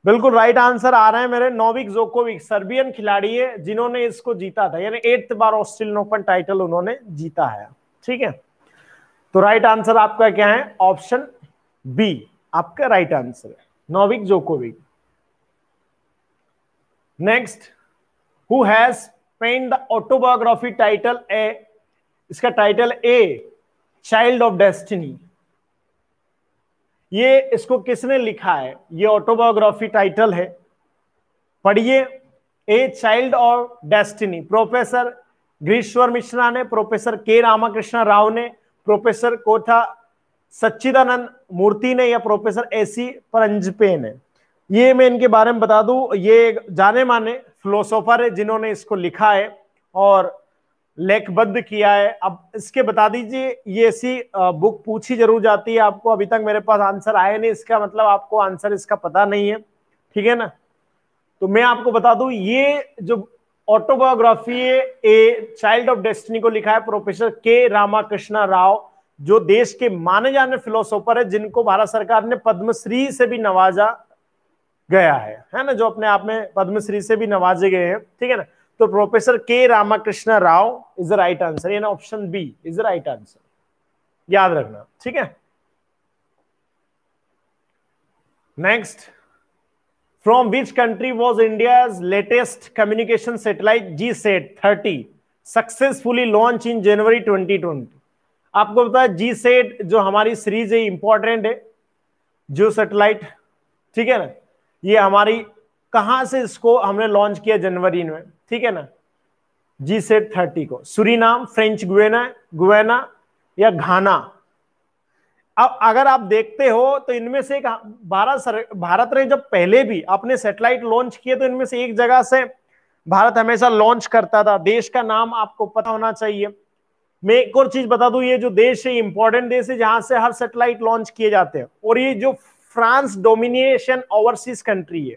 बिल्कुल राइट आंसर आ रहा है मेरे नोविक जोकोविक सर्बियन खिलाड़ी है जिन्होंने इसको जीता था यानी एट्थ बार ऑस्ट्रेलियन ओपन टाइटल उन्होंने जीता है ठीक है तो राइट आंसर आपका क्या है ऑप्शन बी आपका राइट आंसर है Novak Djokovic next who has pen the autobiography title a इसका title a child of destiny ये इसको किसने लिखा है ये ऑटोबायोग्राफी टाइटल है पढ़िए a child of destiny professor Girishwar Mishra ने प्रोफेसर के रामाकृष्ण राव ने प्रोफेसर कोठा सच्चिदानंद मूर्ति ने या प्रोफेसर एसी परंजपे ने ये मैं इनके बारे में बता दूं ये जाने माने फिलोसोफर है जिन्होंने इसको लिखा है और लेखबद्ध किया है अब इसके बता दीजिए ये ऐसी बुक पूछी जरूर जाती है आपको अभी तक मेरे पास आंसर आए नहीं इसका मतलब आपको आंसर इसका पता नहीं है ठीक है ना तो मैं आपको बता दूं ये जो autobiography a child of destiny को लिखा है प्रोफेसर के रामाकृष्णा राव जो देश के माने जाने फिलोसोफर है जिनको भारत सरकार ने पद्मश्री से भी नवाजा गया है है ना जो अपने आप में पद्मश्री से भी नवाजे गए हैं ठीक है ना तो professor K Ramakrishna Rao is the right answer ये ना option B is the right answer याद रखना ठीक है next from which country was India latest communication satellite G sat thirty successfully launch in January twenty twenty आपको पता जी सेट जो हमारी सीरीज है इंपॉर्टेंट है जो सेटेलाइट ठीक है ना ये हमारी कहां से इसको हमने लॉन्च किया जनवरी में ठीक है ना जी सेट थर्टी को सूरी नाम फ्रेंच गुवेना गुवेना या घाना अब अगर आप देखते हो तो इनमें से एक भारत भारत ने जब पहले भी अपने सेटेलाइट लॉन्च किए तो इनमें से एक जगह से भारत हमेशा लॉन्च करता था देश का नाम आपको पता होना चाहिए मैं एक और चीज बता दू ये जो देश है इंपॉर्टेंट देश है जहां से हर सेटेलाइट लॉन्च किए जाते हैं और ये जो फ्रांस डोमिनेशन ओवरसीज कंट्री है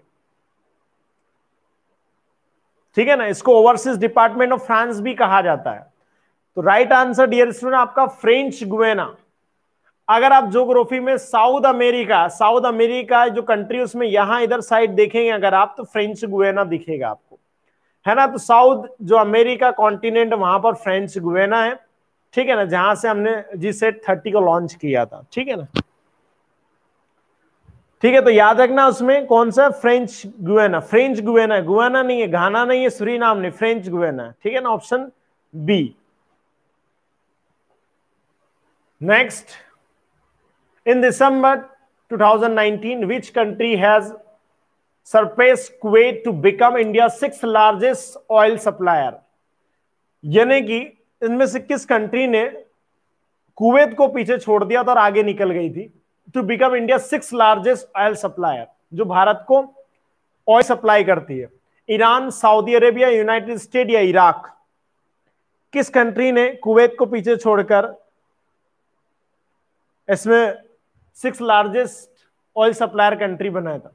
ठीक है ना इसको ओवरसीज डिपार्टमेंट ऑफ फ्रांस भी कहा जाता है तो राइट आंसर डियर स्टूडेंट आपका फ्रेंच गुएना अगर आप जोग्राफी में साउथ अमेरिका साउथ अमेरिका जो कंट्री उसमें यहां इधर साइड देखेंगे अगर आप तो फ्रेंच गुएना दिखेगा आपको है ना तो साउथ जो अमेरिका कॉन्टिनेंट वहां पर फ्रेंच गुएना है ठीक है ना जहां से हमने जी सेट थर्टी को लॉन्च किया था ठीक है ना ठीक है तो याद रखना उसमें कौन सा फ्रेंच गुएना फ्रेंच गुएना गुएना नहीं है घाना नहीं है सूरी नाम नहीं फ्रेंच गुएना ठीक है ना option B next In December 2019, which country has surpassed Kuwait to become India's sixth largest oil supplier? यानी कि इनमें से किस कंट्री ने कुवैत को पीछे छोड़ दिया था और आगे निकल गई थी to become India six largest oil supplier जो भारत को ऑयल सप्लाई करती है Iran Saudi Arabia United State या इराक किस कंट्री ने कुवैत को पीछे छोड़कर इसमें six largest oil supplier country बनाया था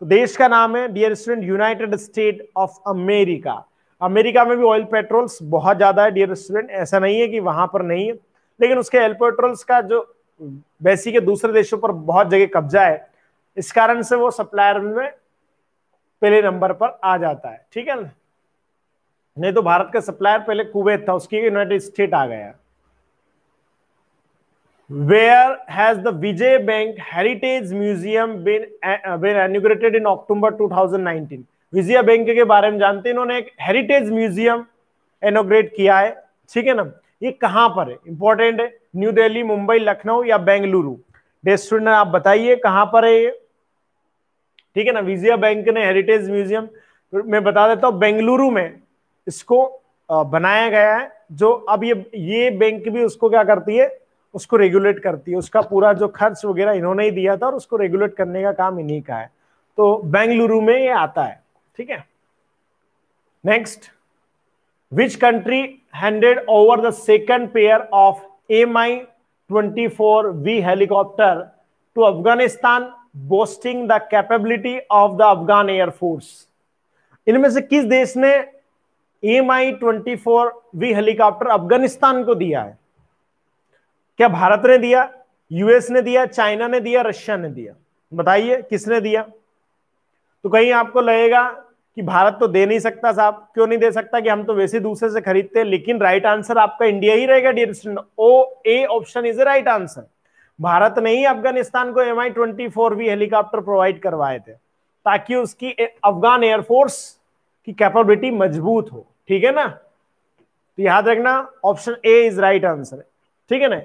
तो देश का नाम है dear student United State of America America में भी ऑयल पेट्रोल्स बहुत ज़्यादा है डियर स्टूडेंट ऐसा नहीं है कि वहां पर नहीं है लेकिन उसके ऑयल पेट्रोल्स का जो बेसी के दूसरे देशों पर बहुत जगह कब्जा है इस कारण से वो सप्लायर में पहले नंबर पर आ जाता है ठीक है ना नहीं तो भारत का सप्लायर पहले कुवैत था उसकी यूनाइटेड स्टेट आ गया where has the Vijay Bank Heritage Museum been uh, been inaugurated in 2019? Vijaya bank के बारे में जानते हैं इन्होंने एक हेरिटेज म्यूजियम इनोग्रेट किया है ठीक है ना ये कहाँ पर है इंपॉर्टेंट है न्यू दिल्ली मुंबई लखनऊ या बेंगलुरु डेस्टूडेंट आप बताइए कहां पर है ये ठीक है ना विजया बैंक ने हेरिटेज म्यूजियम तो मैं बता देता हूं बेंगलुरु में इसको बनाया गया है जो अब ये ये बैंक भी उसको क्या करती है उसको रेगुलेट करती है उसका पूरा जो खर्च वगैरह इन्होंने ही दिया था और उसको रेगुलेट करने का काम इन्हीं का है तो बेंगलुरु में ये आता है ठीक है next which country handed over the second pair of M I twenty four V helicopter to Afghanistan boosting the capability of the Afghan air force इनमें से किस देश ने M I twenty four V helicopter Afghanistan को दिया है क्या भारत ने दिया यूएस ने दिया चाइना ने दिया रशिया ने दिया बताइए किसने दिया तो कहीं आपको लगेगा कि भारत तो दे नहीं सकता साहब क्यों नहीं दे सकता कि हम तो वैसे दूसरे से खरीदते हैं लेकिन राइट आंसर आपका इंडिया ही रहेगा dear student oh A option is a right answer भारत ने ही अफगानिस्तान को M I twenty four V helicopter provide करवाए थे ताकि उसकी अफगान एयरफोर्स की कैपेबिलिटी मजबूत हो ठीक है ना तो याद रखना option A is right answer ठीक है ना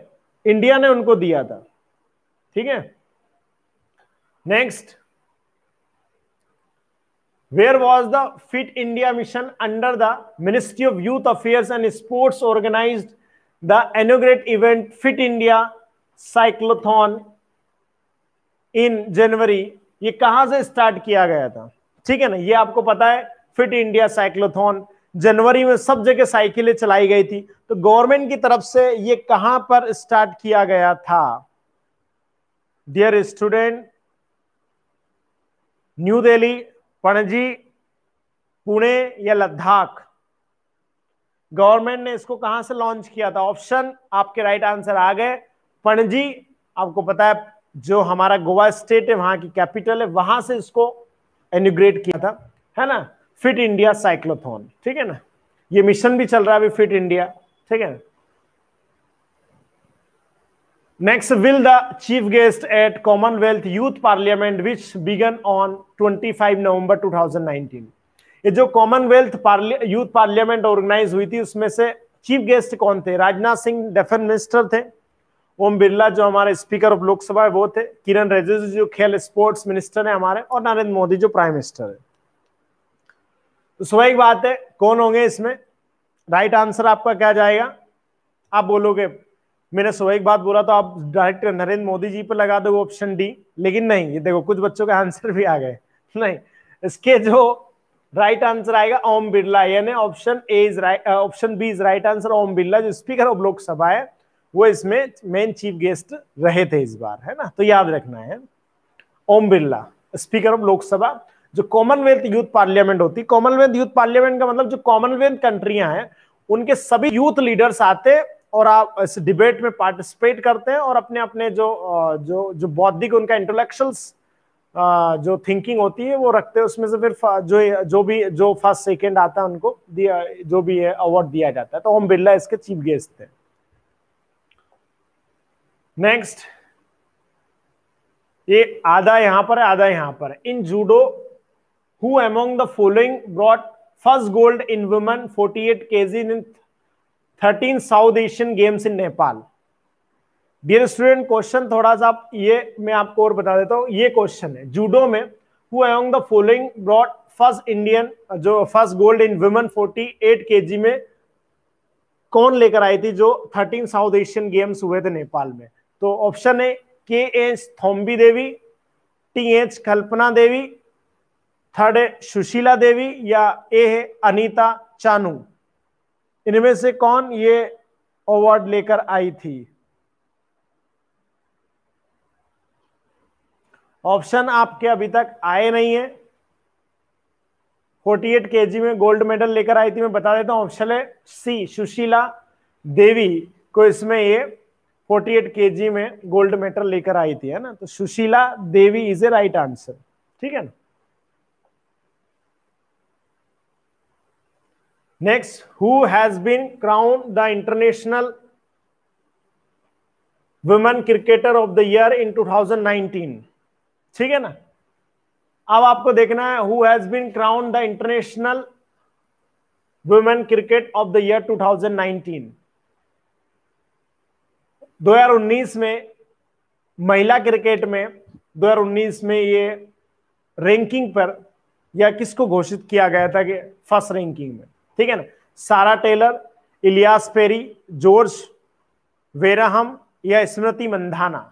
इंडिया ने उनको दिया था ठीक है next where was the fit India mission under the ministry of youth affairs and sports organise the inaugurate event fit India cyclothon in January ये कहां से स्टार्ट किया गया था ठीक है ना ये आपको पता है फिट इंडिया साइक्लोथॉन जनवरी में सब जगह साइकिलें चलाई गई थी तो गवर्नमेंट की तरफ से ये कहां पर स्टार्ट किया गया था dear student new Delhi Panaji Pune या लद्दाख गवर्नमेंट ने इसको कहां से लॉन्च किया था ऑप्शन आपके राइट आंसर आ गए पणजी आपको पता है जो हमारा गोवा स्टेट है वहां की कैपिटल है वहां से इसको एनिग्रेट किया था है ना फिट इंडिया साइक्लोथॉन ठीक है ना ये मिशन भी चल रहा है अभी फिट इंडिया ठीक है next will the chief guest at commonwealth youth parliament which began on 25 November 2019 ये जो कॉमनवेल्थ यूथ पार्लियामेंट ऑर्गेनाइज हुई थी उसमें से चीफ गेस्ट कौन थे राजनाथ सिंह डेफेंस मिनिस्टर थे ओम बिरला जो हमारे स्पीकर ऑफ लोकसभा है वो थे किरण रिजिजू जो खेल स्पोर्ट्स मिनिस्टर है हमारे और नरेंद्र मोदी जो प्राइम मिनिस्टर है तो स्वाभाविक बात है कौन होंगे इसमें राइट आंसर आपका क्या जाएगा आप बोलोगे मैंने स्वाभाविक बात बोला तो आप डायरेक्ट नरेंद्र मोदी जी पर लगा दो ऑप्शन डी लेकिन नहीं ये देखो कुछ बच्चों के आंसर भी आ गए नहीं इसके जो राइट आंसर आएगा ओम बिरला यानी option A is right option B is right answer Om Birla जो स्पीकर ऑफ लोकसभा है वो इसमें मेन चीफ गेस्ट रहे थे इस बार है ना तो याद रखना है ओम बिरला स्पीकर ऑफ लोकसभा जो कॉमनवेल्थ यूथ पार्लियामेंट होती कॉमनवेल्थ यूथ पार्लियामेंट का मतलब जो कॉमनवेल्थ कंट्रियां हैं उनके सभी यूथ लीडर्स आते हैं और आप इस डिबेट में पार्टिसिपेट करते हैं और अपने अपने जो जो जो बौद्धिक उनका इंटेलेक्चुअल्स जो थिंकिंग होती है वो रखते हैं उसमें से फिर जो जो भी जो फर्स्ट सेकेंड आता है उनको दिया जो भी है अवार्ड दिया जाता है तो ओम बिरला इसके चीफ गेस्ट थे नेक्स्ट ये आधा यहां पर है आधा यहां पर है in judo who among the following brought first gold in women 48 kg in 13 south Asian games in Nepal dear student question थोड़ा सा ये मैं आपको और बता देता हूँ ये क्वेश्चन है जूडो में who among the following broad first Indian जो first gold in women 48 kg में कौन लेकर आई थी जो 13 साउथ एशियन गेम्स हुए थे नेपाल में तो ऑप्शन है K H Thoibi Devi T H Kalpana Devi third है सुशीला देवी या ए है अनीता चानू इनमें से कौन ये अवार्ड लेकर आई थी ऑप्शन आपके अभी तक आए नहीं है 48 केजी में गोल्ड मेडल लेकर आई थी मैं बता देता हूं ऑप्शन है सी सुशीला देवी को इसमें ये 48 केजी में गोल्ड मेडल लेकर आई थी है ना तो Sushila Devi is a right answer ठीक है ना next who has been crown the international women cricketer of the year in 2019 ठीक है ना अब आपको देखना है who has been crown the international women cricket of the year 2019 2019 में महिला क्रिकेट में 2019 में ये रैंकिंग पर या किसको घोषित किया गया था कि फर्स्ट रैंकिंग में ठीक है ना Sarah Taylor Ellyse Perry George Wareham या Smriti Mandhana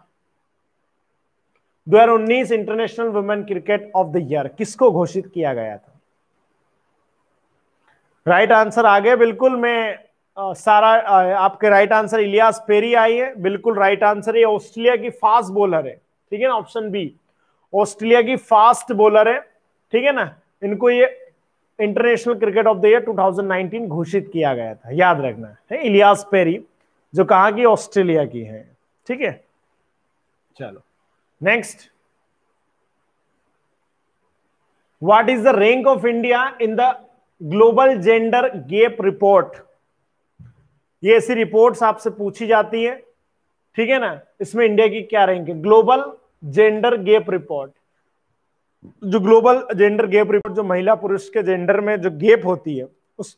2019 international women cricket of the year किसको घोषित किया गया था राइट right आंसर आ गया बिल्कुल मैं आ, सारा आ, आपके right right answer Ellyse Perry आई है बिल्कुल राइट right आंसर ये ऑस्ट्रेलिया की फास्ट बॉलर है ठीक है ना ऑप्शन बी ऑस्ट्रेलिया की फास्ट बॉलर है ठीक है ना इनको ये international cricket of the year 2019 घोषित किया गया था याद रखना है इलियास पेरी जो कहा कि ऑस्ट्रेलिया की है ठीक है चलो next what is the rank of India in the global gender gap report ये ऐसी रिपोर्ट्स आपसे पूछी जाती है ठीक है ना इसमें इंडिया की क्या रैंक है ग्लोबल जेंडर गैप रिपोर्ट जो ग्लोबल जेंडर गैप रिपोर्ट जो महिला पुरुष के जेंडर में जो गैप होती है उस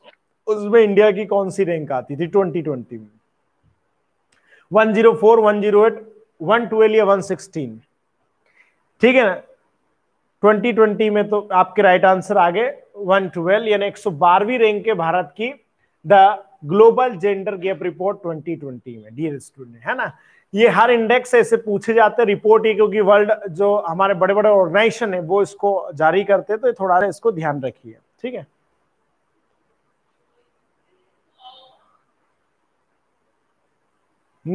उसमें इंडिया की कौन सी रैंक आती थी 2020 में 104, 108, 112 या ठीक है ना ट्वेंटी ट्वेंटी में तो आपके राइट आंसर आ गए वन ट्वेल्व यानी एक सौ बारहवीं रैंक के भारत की the global gender gap report 2020 में डियर स्टूडेंट है ना ये हर इंडेक्स से ऐसे पूछे जाते हैं रिपोर्ट ही क्योंकि वर्ल्ड जो हमारे बड़े बड़े ऑर्गेनाइजेशन है वो इसको जारी करते हैं तो थोड़ा सा इसको ध्यान रखिए ठीक है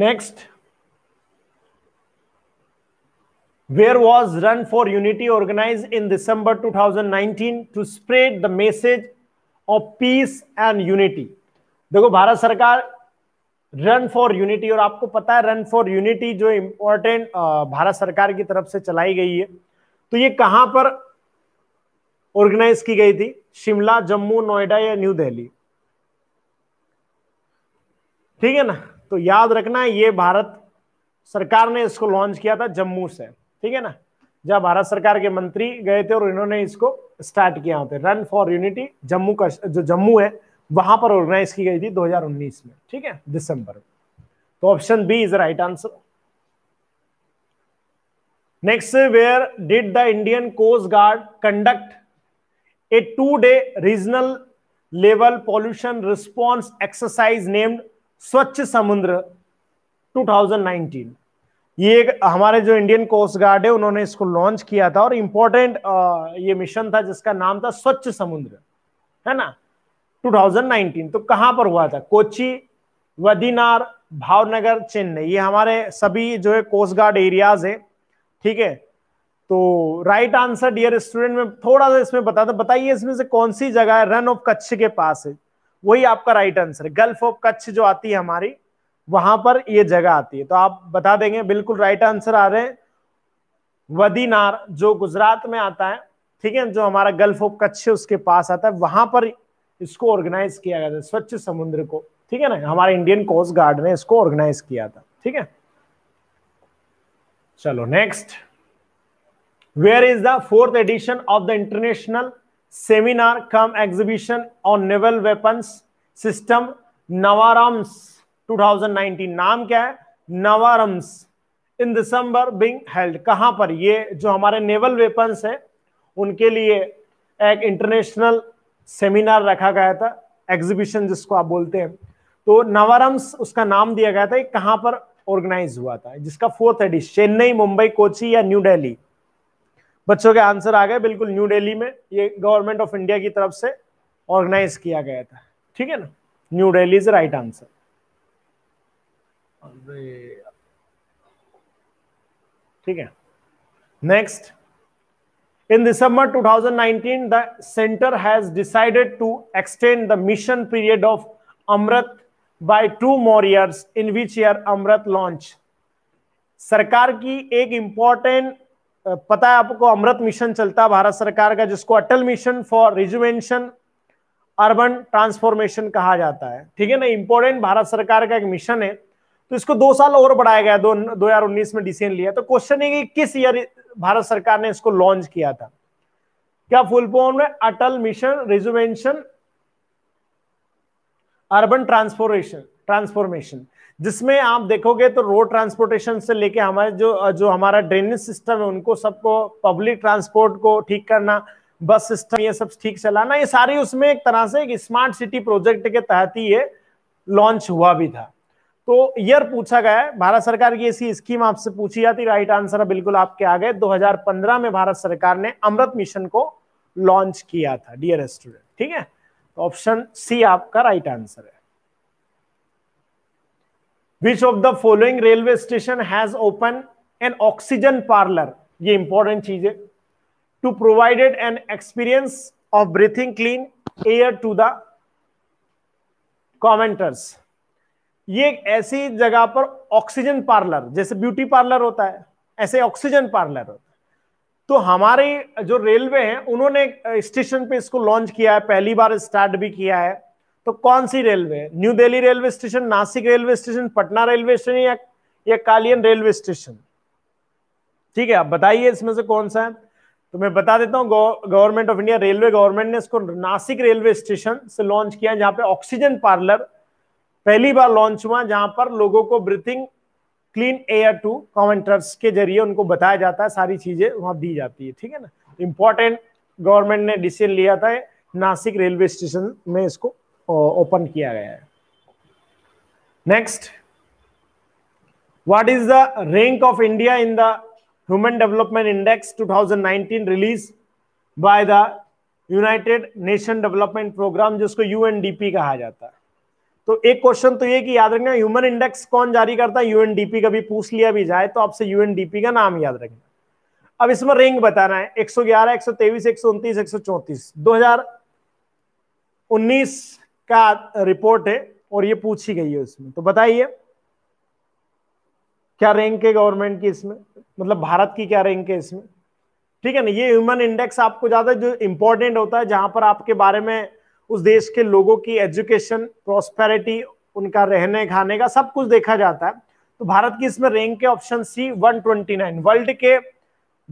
next where was run for unity organise in December 2019 to spread the message of peace and unity देखो भारत सरकार रन फॉर यूनिटी और आपको पता है रन फॉर यूनिटी जो इंपॉर्टेंट भारत सरकार की तरफ से चलाई गई है तो ये कहां पर ऑर्गेनाइज की गई थी शिमला जम्मू नोएडा या न्यू दिल्ली ठीक है ना तो याद रखना ये भारत सरकार ने इसको लॉन्च किया था जम्मू से ठीक है ना जब भारत सरकार के मंत्री गए थे और इन्होंने इसको स्टार्ट किया होते रन फॉर यूनिटी जम्मू का जो जम्मू है वहां पर ऑर्गेनाइज की गई थी 2019 में ठीक है दिसंबर में तो option B is right answer next where did the Indian coast guard conduct a two day regional level pollution response exercise named Swachh Samudra 2019 ये हमारे जो इंडियन कोस्ट गार्ड है उन्होंने इसको लॉन्च किया था और इंपॉर्टेंट ये मिशन था जिसका नाम था स्वच्छ समुद्र है ना 2019 तो कहां पर हुआ था कोची वदीनार भावनगर चेन्नई ये हमारे सभी जो है कोस्ट गार्ड एरियाज है ठीक है तो राइट आंसर डियर स्टूडेंट में थोड़ा सा इसमें बता दो बताइए इसमें से कौन सी जगह है रन ऑफ कच्छ के पास है वही आपका राइट आंसर है गल्फ ऑफ कच्छ जो आती है हमारी वहां पर ये जगह आती है तो आप बता देंगे बिल्कुल राइट आंसर आ रहे हैं वदीनार जो गुजरात में आता है ठीक है जो हमारा गल्फ ऑफ कच्छ उसके पास आता है वहां पर इसको ऑर्गेनाइज किया गया था स्वच्छ समुद्र को ठीक है ना हमारे इंडियन कोस्ट गार्ड ने इसको ऑर्गेनाइज किया था ठीक है चलो next where is the fourth edition of the international seminar cum exhibition on naval weapons system NAVARMS 2019 नाम क्या है नवारम्स इन दिसंबर बिंग हेल्ड कहां पर ये जो हमारे नेवल वेपन्स है उनके लिए एक इंटरनेशनल सेमिनार रखा गया था एग्जीबिशन जिसको आप बोलते हैं तो नवारम्स उसका नाम दिया गया था कहां पर ऑर्गेनाइज हुआ था जिसका फोर्थ एडिशन चेन्नई मुंबई कोची या न्यू दिल्ली बच्चों के आंसर आ गए बिल्कुल न्यू दिल्ली में ये गवर्नमेंट ऑफ इंडिया की तरफ से ऑर्गेनाइज किया गया था ठीक है ना New Delhi is right answer ठीक है next In December 2019, the center has decided to extend the mission period of Amrit by two more years, in which year Amrit launched. सरकार की एक इम्पॉर्टेंट पता है आपको अमृत मिशन चलता है भारत सरकार का जिसको Atal mission for rejuvenation urban transformation कहा जाता है ठीक है ना इम्पोर्टेंट भारत सरकार का एक मिशन है तो इसको दो साल और बढ़ाया गया दो हजार उन्नीस में डिसीजन लिया तो क्वेश्चन है कि किस ईयर भारत सरकार ने इसको लॉन्च किया था क्या फुल फॉर्म है Atal mission rejuvenation urban transformation transformation जिसमें आप देखोगे तो रोड ट्रांसपोर्टेशन से लेके हमारे जो जो हमारा ड्रेनेज सिस्टम है उनको सबको पब्लिक ट्रांसपोर्ट को ठीक करना बस सिस्टम ये सब ठीक चलाना ये सारी उसमें एक तरह से एक स्मार्ट सिटी प्रोजेक्ट के तहत ही ये लॉन्च हुआ भी था तो ईयर पूछा गया है भारत सरकार की ऐसी स्कीम आपसे पूछी जाती राइट आंसर बिल्कुल आपके आ गए 2015 में भारत सरकार ने अमृत मिशन को लॉन्च किया था डियर स्टूडेंट ठीक है तो ऑप्शन सी आपका राइट आंसर है which of the following railway station has open an oxygen parlour ये इंपॉर्टेंट चीज है to provided an experience of breathing clean air to the commuters ये एक ऐसी जगह पर ऑक्सीजन पार्लर जैसे ब्यूटी पार्लर होता है ऐसे ऑक्सीजन पार्लर होता है तो हमारे जो रेलवे है उन्होंने स्टेशन पे इसको लॉन्च किया है पहली बार स्टार्ट भी किया है तो कौन सी railway New Delhi railway station Nashik railway station Patna railway station या, या कालियन रेलवे स्टेशन ठीक है आप बताइए इसमें से कौन सा है तो मैं बता देता हूँ government of India railway government ने इसको नासिक रेलवे स्टेशन से लॉन्च किया जहां पे ऑक्सीजन पार्लर पहली बार लॉन्च हुआ जहां पर लोगों को breathing clean air to commuters के जरिए उनको बताया जाता है सारी चीजें वहां दी जाती है ठीक है ना इंपॉर्टेंट गवर्नमेंट ने डिसीजन लिया था नासिक रेलवे स्टेशन में इसको ओपन किया गया है next what is the rank of India in the human development index 2019 release by the United Nation development programme जिसको यूएनडीपी कहा जाता है तो एक क्वेश्चन तो ये कि याद रखना ह्यूमन इंडेक्स कौन जारी करता है यूएनडीपी कभी पूछ लिया भी जाए तो आपसे यूएनडीपी का नाम याद रखना अब इसमें रैंक बताना है 111, 123, 129, 134, 2019 का रिपोर्ट है और ये पूछी गई है उसमें तो बताइए क्या रैंक है गवर्नमेंट की इसमें मतलब भारत की क्या रैंक है इसमें ठीक है ना ये ह्यूमन इंडेक्स आपको ज्यादा जो इंपॉर्टेंट होता है जहां पर आपके बारे में उस देश के लोगों की एजुकेशन प्रॉस्पेरिटी उनका रहने खाने का सब कुछ देखा जाता है तो भारत की इसमें रैंक के ऑप्शन सी 129 वर्ल्ड के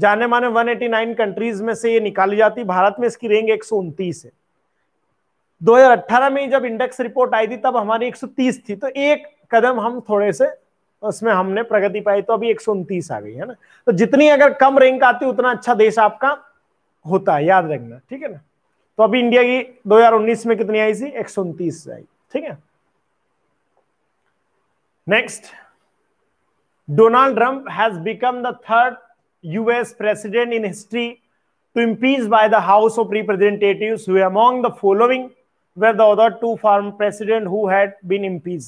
जाने माने 189 कंट्रीज में से ये निकाली जाती भारत में इसकी रैंक एक है 2018 में जब इंडेक्स रिपोर्ट आई थी तब हमारी 130 थी तो एक कदम हम थोड़े से उसमें हमने प्रगति पाई तो अभी एक आ गई है ना तो जितनी अगर कम रैंक आती उतना अच्छा देश आपका होता है याद रखना ठीक है ना तो अभी इंडिया की 2019 में कितनी आई थी एक आई ठीक है next Donald Trump has become the third US president in history to impeach by the house of representative who among the following were the other two former president who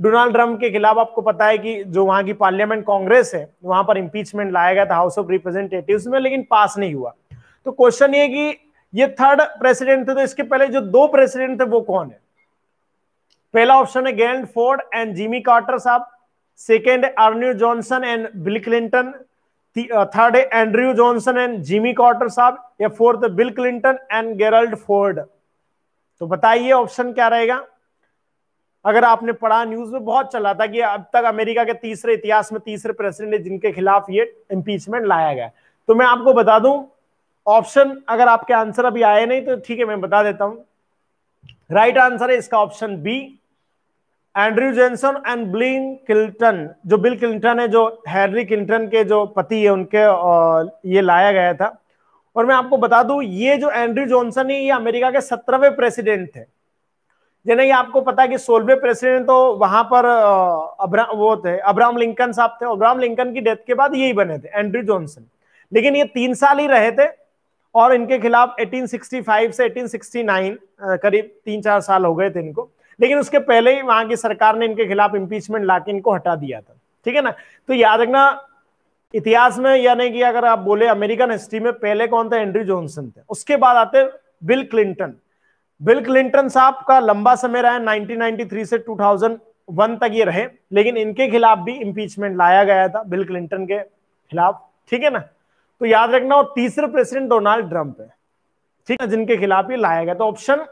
Donald Trump के खिलाफ आपको पता है कि जो वहां की parliament Congress है वहां पर इम्पीचमेंट लाया गया था हाउस ऑफ रिप्रेजेंटेटिव्स में लेकिन पास नहीं हुआ तो क्वेश्चन ये कि ये थर्ड प्रेसिडेंट थे तो इसके पहले जो दो प्रेसिडेंट थे वो कौन है पहला ऑप्शन है गैंड फोर्ड एंड जिमी कार्टर साहब सेकेंड आर्न्यू Johnson and Bill Clinton third है Andrew Johnson and Jimmy Carter साहब या fourth Bill Clinton and Gerald Ford तो बताइए ऑप्शन क्या रहेगा अगर आपने पढ़ा न्यूज में बहुत चला था कि अब तक अमेरिका के तीसरे इतिहास में तीसरे प्रेसिडेंट है जिनके खिलाफ ये इम्पीचमेंट लाया गया तो मैं आपको बता दूं ऑप्शन अगर आपके आंसर अभी आए नहीं तो ठीक है मैं बता देता हूं राइट right आंसर है इसका option B Andrew Johnson and Bill Clinton जो बिल क्लिंटन है जो हैरी क्लिंटन के जो पति है उनके ये लाया गया था और मैं आपको बता दूं ये जो एंड्रयू जॉनसन है ये अमेरिका के सत्रहवें प्रेसिडेंट थे जिन्हें आपको पता है कि सोलहवें प्रेसिडेंट तो वहां पर अब्रा वो थे अब्राहम लिंकन साहब थे अब्राहम लिंकन की डेथ के बाद यही बने थे एंड्रयू जॉनसन लेकिन ये तीन साल ही रहे थे और इनके खिलाफ 1865 से 1869 करीब तीन चार साल हो गए थे इनको लेकिन उसके पहले ही वहां की सरकार ने इनके खिलाफ इम्पीचमेंट ला इनको हटा दिया था ठीक है ना तो याद रखना इतिहास में या नहीं कि अगर आप बोले अमेरिकन हिस्ट्री में पहले कौन थे एंड्री जॉनसन थे उसके बाद आते बिल क्लिंटन बिल क्लिंटन साहब का लंबा समय रहा है 1993 से 2001 तक ये रहे लेकिन इनके खिलाफ भी इम्पीचमेंट लाया गया था बिल क्लिंटन के खिलाफ ठीक है ना तो याद रखना और तीसरे प्रेसिडेंट डोनाल्ड ट्रंप है ठीक है जिनके खिलाफ ये लाया गया तो ऑप्शन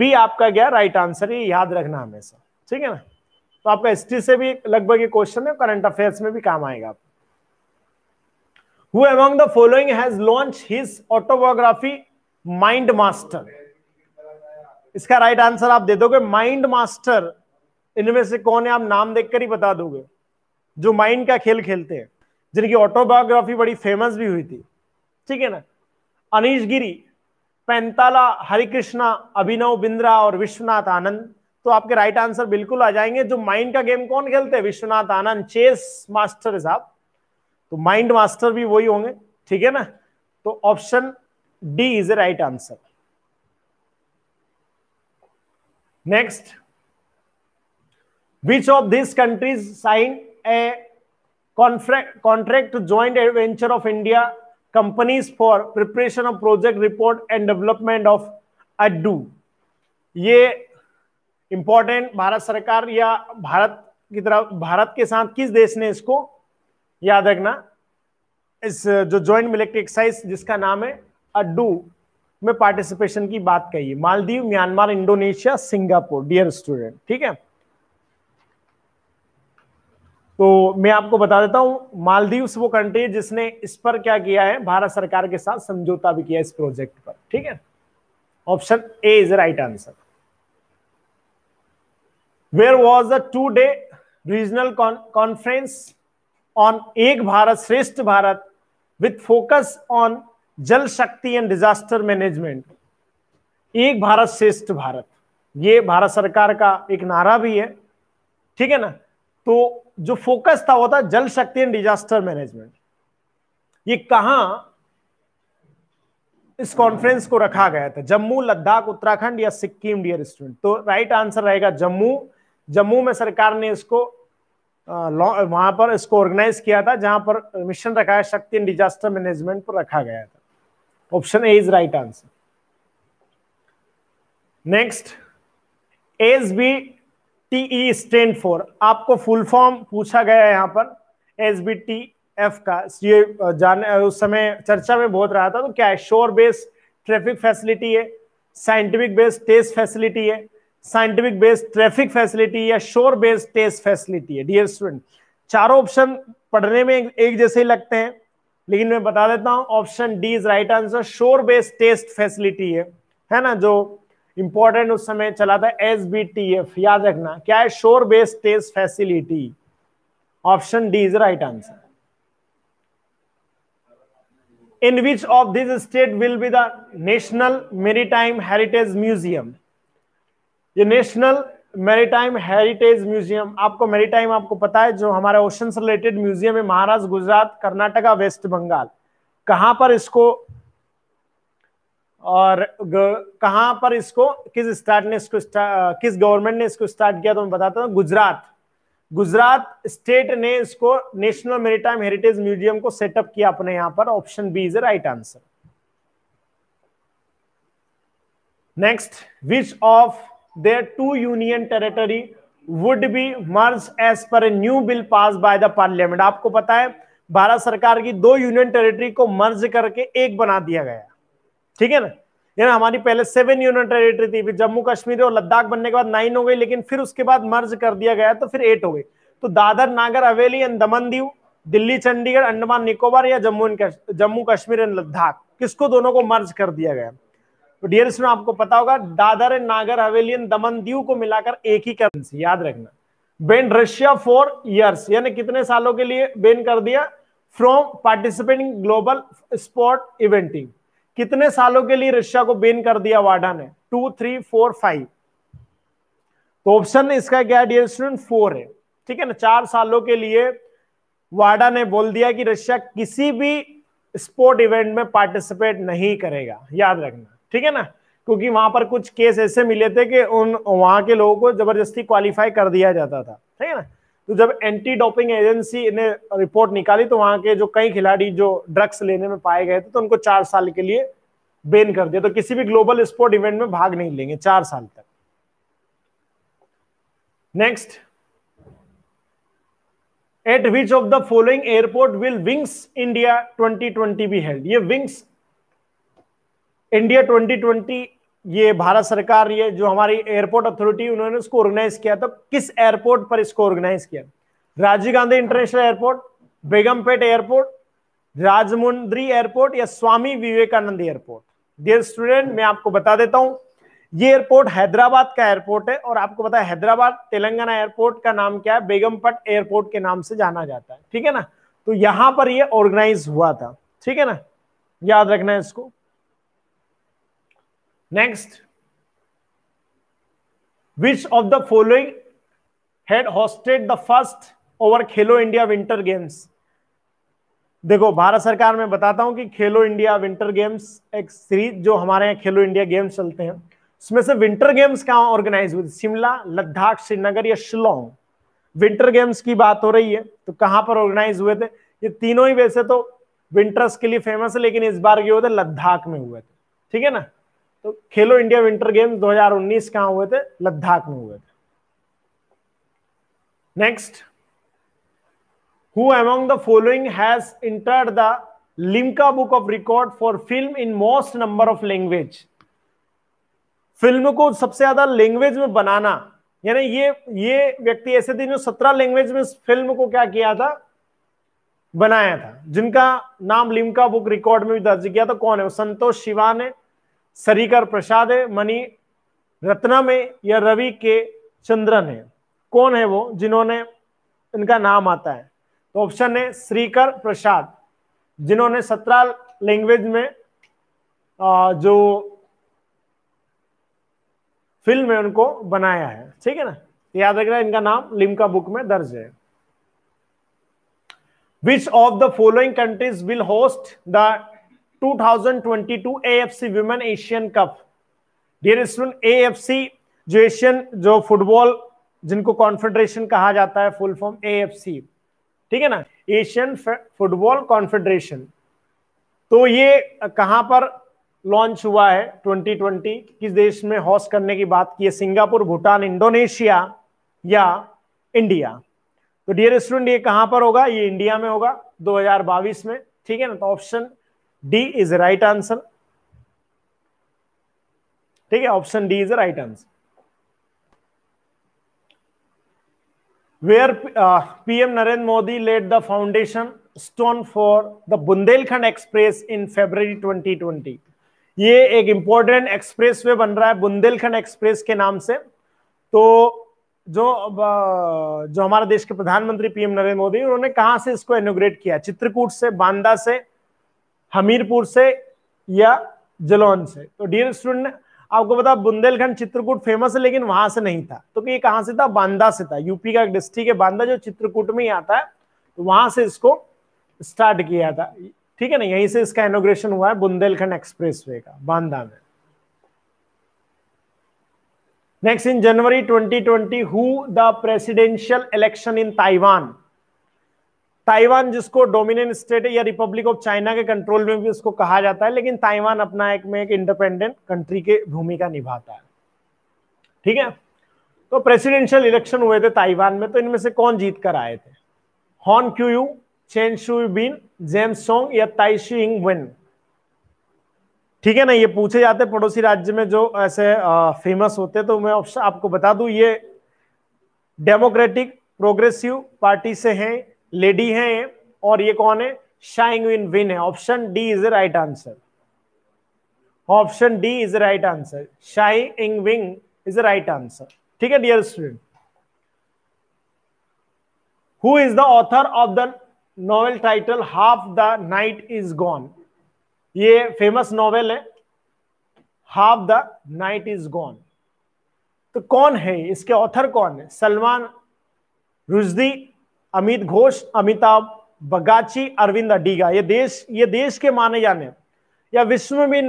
बी आपका गया राइट आंसर ये याद रखना हमेशा ठीक है ना तो आपका हिस्ट्री से भी लगभग ये क्वेश्चन है करंट अफेयर्स में भी काम आएगा आपको who among the following has launched his autobiography mind master इसका राइट आंसर आप दे दोगे माइंड मास्टर इनमें से कौन है आप नाम देखकर ही बता दोगे जो माइंड का खेल खेलते हैं जिनकी ऑटोबायोग्राफी बड़ी फेमस भी हुई थी ठीक है ना अनिश गिरी पैंताला हरिकृष्णा अभिनव बिंद्रा और विश्वनाथ आनंद तो आपके राइट आंसर बिल्कुल आ जाएंगे जो माइंड का गेम कौन खेलते हैं विश्वनाथ आनंद चेस मास्टर साहब तो माइंड मास्टर भी वही होंगे ठीक है ना तो option D is a right answer next which of this countries sign a contract joint venture of India companies for preparation of project report and development of Addu ये इंपॉर्टेंट भारत सरकार या भारत की तरफ भारत के साथ किस देश ने इसको याद रखना इस जो ज्वाइंट मिलिट्री एक्सरसाइज जिसका नाम है अड्डू में पार्टिसिपेशन की बात कही Maldives Myanmar Indonesia Singapore dear student ठीक है तो मैं आपको बता देता हूं मालदीव्स वो कंट्री जिसने इस पर क्या किया है भारत सरकार के साथ समझौता भी किया इस प्रोजेक्ट पर ठीक है option A is right answer where was the two day regional conference on Ek Bharat श्रेष्ठ भारत विथ फोकस ऑन जल शक्ति एंड डिजास्टर मैनेजमेंट एक भारत श्रेष्ठ भारत ये भारत सरकार का एक नारा भी है ठीक है ना तो जो फोकस था वो था जल शक्ति एंड डिजास्टर मैनेजमेंट ये कहा इस कॉन्फ्रेंस को रखा गया था जम्मू लद्दाख उत्तराखंड या सिक्किम डियर स्टूडेंट तो राइट आंसर रहेगा जम्मू जम्मू में सरकार ने इसको वहां पर इसको ऑर्गेनाइज किया था जहां पर मिशन रखा है शक्ति एंड डिजास्टर मैनेजमेंट पर रखा गया था option A is right answer next S B T E stand for आपको फुल फॉर्म पूछा गया है यहाँ पर एस बी टी एफ का ये जान उस समय चर्चा में बहुत रहा था तो क्या है शोर बेस्ड ट्रैफिक फैसिलिटी है साइंटिफिक बेस्ड टेस्ट फैसिलिटी है साइंटिफिक बेस्ड ट्रैफिक फैसिलिटी या शोर बेस्ड टेस्ट फैसिलिटी है डियर स्टूडेंट चारों ऑप्शन पढ़ने में एक जैसे ही लगते हैं लेकिन मैं बता देता हूं option D is right answer shore based test facility है है ना जो इंपॉर्टेंट उस समय चला था एस बी टी एफ याद रखना क्या है shore based test facility option D is right answer in which of these state will be the national maritime heritage museum ये नेशनल मैरीटाइम हेरिटेज म्यूजियम आपको मैरीटाइम आपको पता है जो हमारे ओशन से रिलेटेड म्यूजियम है महाराष्ट्र गुजरात कर्नाटका वेस्ट बंगाल कहां पर इसको और कहाँ पर इसको किस स्टार्ट ने इसको स्टार्ट किस गवर्नमेंट ने इसको स्टार्ट किया तो मैं बताता हूँ गुजरात गुजरात स्टेट ने इसको नेशनल मेरीटाइम हेरिटेज म्यूजियम को सेटअप किया अपने यहां पर option B is right answer next which of there two union territory would be merge as per new bill pass by the parliament आपको पता है भारत सरकार की दो यूनियन टेरिटरी को मर्ज करके एक बना दिया गया ठीक है ना ये ना हमारी पहले सेवन यूनियन टेरिटरी थी फिर जम्मू कश्मीर और लद्दाख बनने के बाद नाइन हो गई लेकिन फिर उसके बाद मर्ज कर दिया गया तो फिर एट हो गई तो दादर नागर हवेली एंड दमन दीव दिल्ली चंडीगढ़ अंडमान निकोबार या जम्मू एंड जम्मू कश्मीर एंड लद्दाख किसको दोनों को मर्ज कर दिया गया तो डियर आपको पता होगा दादर एंड नागर हवेली एंड दमन दीव को मिलाकर एक ही करेंसी याद रखना बेन रशिया फोर ईयर्स यानी कितने सालों के लिए बेन कर दिया from participating global sport eventing कितने सालों के लिए रशिया को बेन कर दिया वाडा ने टू थ्री फोर फाइव तो ऑप्शन इसका क्या डियर स्टूडेंट फोर है ठीक है ना चार सालों के लिए वाडा ने बोल दिया कि रशिया किसी भी स्पोर्ट इवेंट में पार्टिसिपेट नहीं करेगा याद रखना ठीक है ना क्योंकि वहां पर कुछ केस ऐसे मिले थे कि उन वहां के लोगों को जबरदस्ती क्वालिफाई कर दिया जाता था ठीक है ना तो जब एंटी डोपिंग एजेंसी ने रिपोर्ट निकाली तो वहां के जो कई खिलाड़ी जो ड्रग्स लेने में पाए गए थे तो उनको चार साल के लिए बेन कर दिया तो किसी भी ग्लोबल स्पोर्ट इवेंट में भाग नहीं लेंगे चार साल तक next at which of the following airport will wings India 2020 be held ये विंग्स इंडिया 2020 ये भारत सरकार ये जो हमारी एयरपोर्ट अथॉरिटी उन्होंने इसको ऑर्गेनाइज किया तो किस एयरपोर्ट पर इसको ऑर्गेनाइज किया Rajiv Gandhi international airport Begumpet airport Rajahmundry airport या Swami Vivekananda airport dear student मैं आपको बता देता हूं ये एयरपोर्ट हैदराबाद का एयरपोर्ट है और आपको पता है हैदराबाद तेलंगाना एयरपोर्ट का नाम क्या है बेगमपट एयरपोर्ट के नाम से जाना जाता है ठीक है ना तो यहां पर ये ऑर्गेनाइज हुआ था ठीक है ना याद रखना है इसको next which of the following had hosted the first ever Khelo India winter games देखो भारत सरकार में बताता हूं कि खेलो इंडिया विंटर गेम्स एक सीरीज जो हमारे यहाँ खेलो इंडिया गेम्स चलते हैं उसमें से विंटर गेम्स कहाँ ऑर्गेनाइज हुई शिमला लद्दाख श्रीनगर या शिलोंग विंटर गेम्स की बात हो रही है तो कहाँ पर ऑर्गेनाइज हुए थे ये तीनों ही वैसे तो विंटर्स के लिए फेमस है लेकिन इस बार ये हुए थे लद्दाख में हुए थे ठीक है ना तो खेलो इंडिया विंटर गेम 2019 कहां हुए थे लद्दाख में हुए थे next who among the following has entered the Limca book of record for film in most number of language film को सबसे ज्यादा लैंग्वेज में बनाना यानी ये ये व्यक्ति ऐसे थे जो सत्रह लैंग्वेज में फिल्म को क्या किया था बनाया था जिनका नाम लिमका बुक रिकॉर्ड में भी दर्ज किया था कौन है संतोष शिवा ने सरीकर प्रसाद है मणि रत्ना में या रवि के चंद्रन है कौन है वो जिन्होंने इनका नाम आता है तो ऑप्शन है श्रीकर प्रसाद जिन्होंने सत्रह लैंग्वेज में जो फिल्म है उनको बनाया है ठीक है ना याद रखना इनका नाम लिमका बुक में दर्ज है which of the following countries will host the 2022 AFC women Asian cup dear student AFC जो एशियन जो फुटबॉल जिनको कॉन्फेडरेशन कहा जाता है फुल फॉर्म एएफसी ठीक है ना एशियन फुटबॉल कॉन्फेडरेशन तो ये कहां पर लॉन्च हुआ है 2020 किस देश में हॉस्ट करने की बात की है सिंगापुर भूटान इंडोनेशिया या इंडिया तो डियर स्टूडेंट ये कहां पर होगा ये इंडिया में होगा 2022 में ठीक है ना तो option D is right answer ठीक है option D is right answer where PM Narendra Modi laid the foundation stone for the Bundelkhand expressway in February 2020. ये एक इंपॉर्टेंट एक्सप्रेस वे बन रहा है बुंदेलखंड एक्सप्रेस के नाम से तो जो uh, जो हमारे देश के प्रधानमंत्री पीएम नरेंद्र मोदी उन्होंने कहा से इसको इनोग्रेट किया चित्रकूट से बांदा से हमीरपुर से या जलौन से तो डियर स्टूडेंट आपको पता बुंदेलखंड चित्रकूट फेमस है लेकिन वहां से नहीं था तो ये कहां से था बांदा से था यूपी का डिस्ट्रिक्ट है बांदा जो चित्रकूट में ही आता है तो वहां से इसको स्टार्ट किया था ठीक है ना यहीं से इसका इनोग्रेशन हुआ है बुंदेलखंड वे का बांदा में next in January 2020 who the presidential election in Taiwan Taiwan जिसको डोमिनेंट स्टेट है या रिपब्लिक ऑफ चाइना के कंट्रोल में भी उसको कहा जाता है लेकिन ताइवान अपना एक में एक इंडिपेंडेंट कंट्री के भूमिका निभाता है ठीक है तो प्रेसिडेंशियल इलेक्शन हुए थे ताइवान में तो इनमें से कौन जीत कर आए थे Han Kuo Yu Chen Shui Bian James Soong या ताइशी इंग वेन ठीक है ना ये पूछे जाते पड़ोसी राज्य में जो ऐसे आ, फेमस होते तो मैं आपको बता दू ये डेमोक्रेटिक प्रोग्रेसिव पार्टी से हैं लेडी है और ये कौन है शाइंग विन विन है option D is right answer option D is right answer Tsai Ing Wen is right answer ठीक है dear student who is the author of the novel title half the night is gone ये famous novel है half the night is gone तो कौन है इसके author कौन है सलमान रुजदी अमित घोष अमिताभ बगाची अरविंद अडीगा ये देश ये देश के माने जाने या विश्व में भी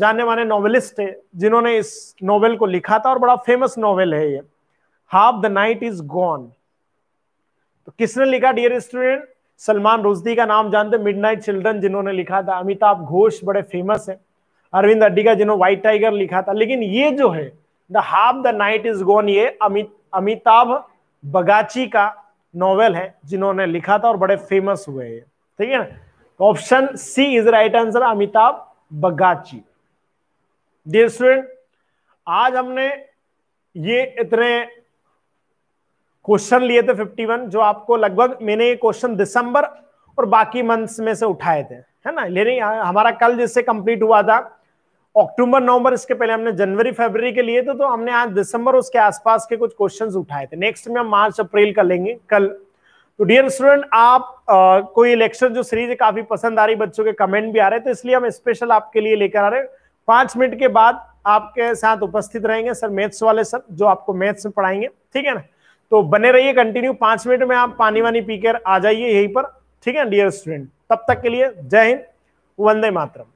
जाने माने नॉवेलिस्ट है जिन्होंने इस नॉवेल को लिखा था और बड़ा फेमस नॉवेल है ये half the night is gone तो किसने लिखा डियर स्टूडेंट सलमान रुजदी का नाम जानते मिड नाइट चिल्ड्रन जिन्होंने लिखा था अमिताभ घोष बड़े फेमस है अरविंद का जिन्होंने व्हाइट टाइगर लिखा था लेकिन ये जो है the half the night is gone ये अमित अमिताभ बगाची का नॉवेल है जिन्होंने लिखा था और बड़े फेमस हुए हैं ठीक है ना option C is right answer Amitabh Bagchi dear student आज हमने ये इतने क्वेश्चन लिए थे 51 जो आपको लगभग मैंने ये क्वेश्चन दिसंबर और बाकी मंथ्स में से उठाए थे है ना लेकिन हमारा कल जिससे कंप्लीट हुआ था अक्टूबर नवंबर इसके पहले हमने जनवरी फरवरी के लिए थे तो हमने आज दिसंबर उसके आसपास के कुछ क्वेश्चंस उठाए थे नेक्स्ट में हम मार्च अप्रैल का लेंगे कल तो डियर स्टूडेंट आप आ, कोई लेक्चर जो सीरीज है काफी पसंद आ रही बच्चों के कमेंट भी आ रहे तो इसलिए हम स्पेशल आपके लिए लेकर आ रहे हैं पांच मिनट के बाद आपके साथ उपस्थित रहेंगे सर मैथ्स वाले सर जो आपको मैथ्स में पढ़ाएंगे ठीक है ना तो बने रहिए कंटिन्यू पांच मिनट में आप पानी वानी पीकर आ जाइए यहीं पर ठीक है डियर स्टूडेंट तब तक के लिए जय हिंद वंदे मातरम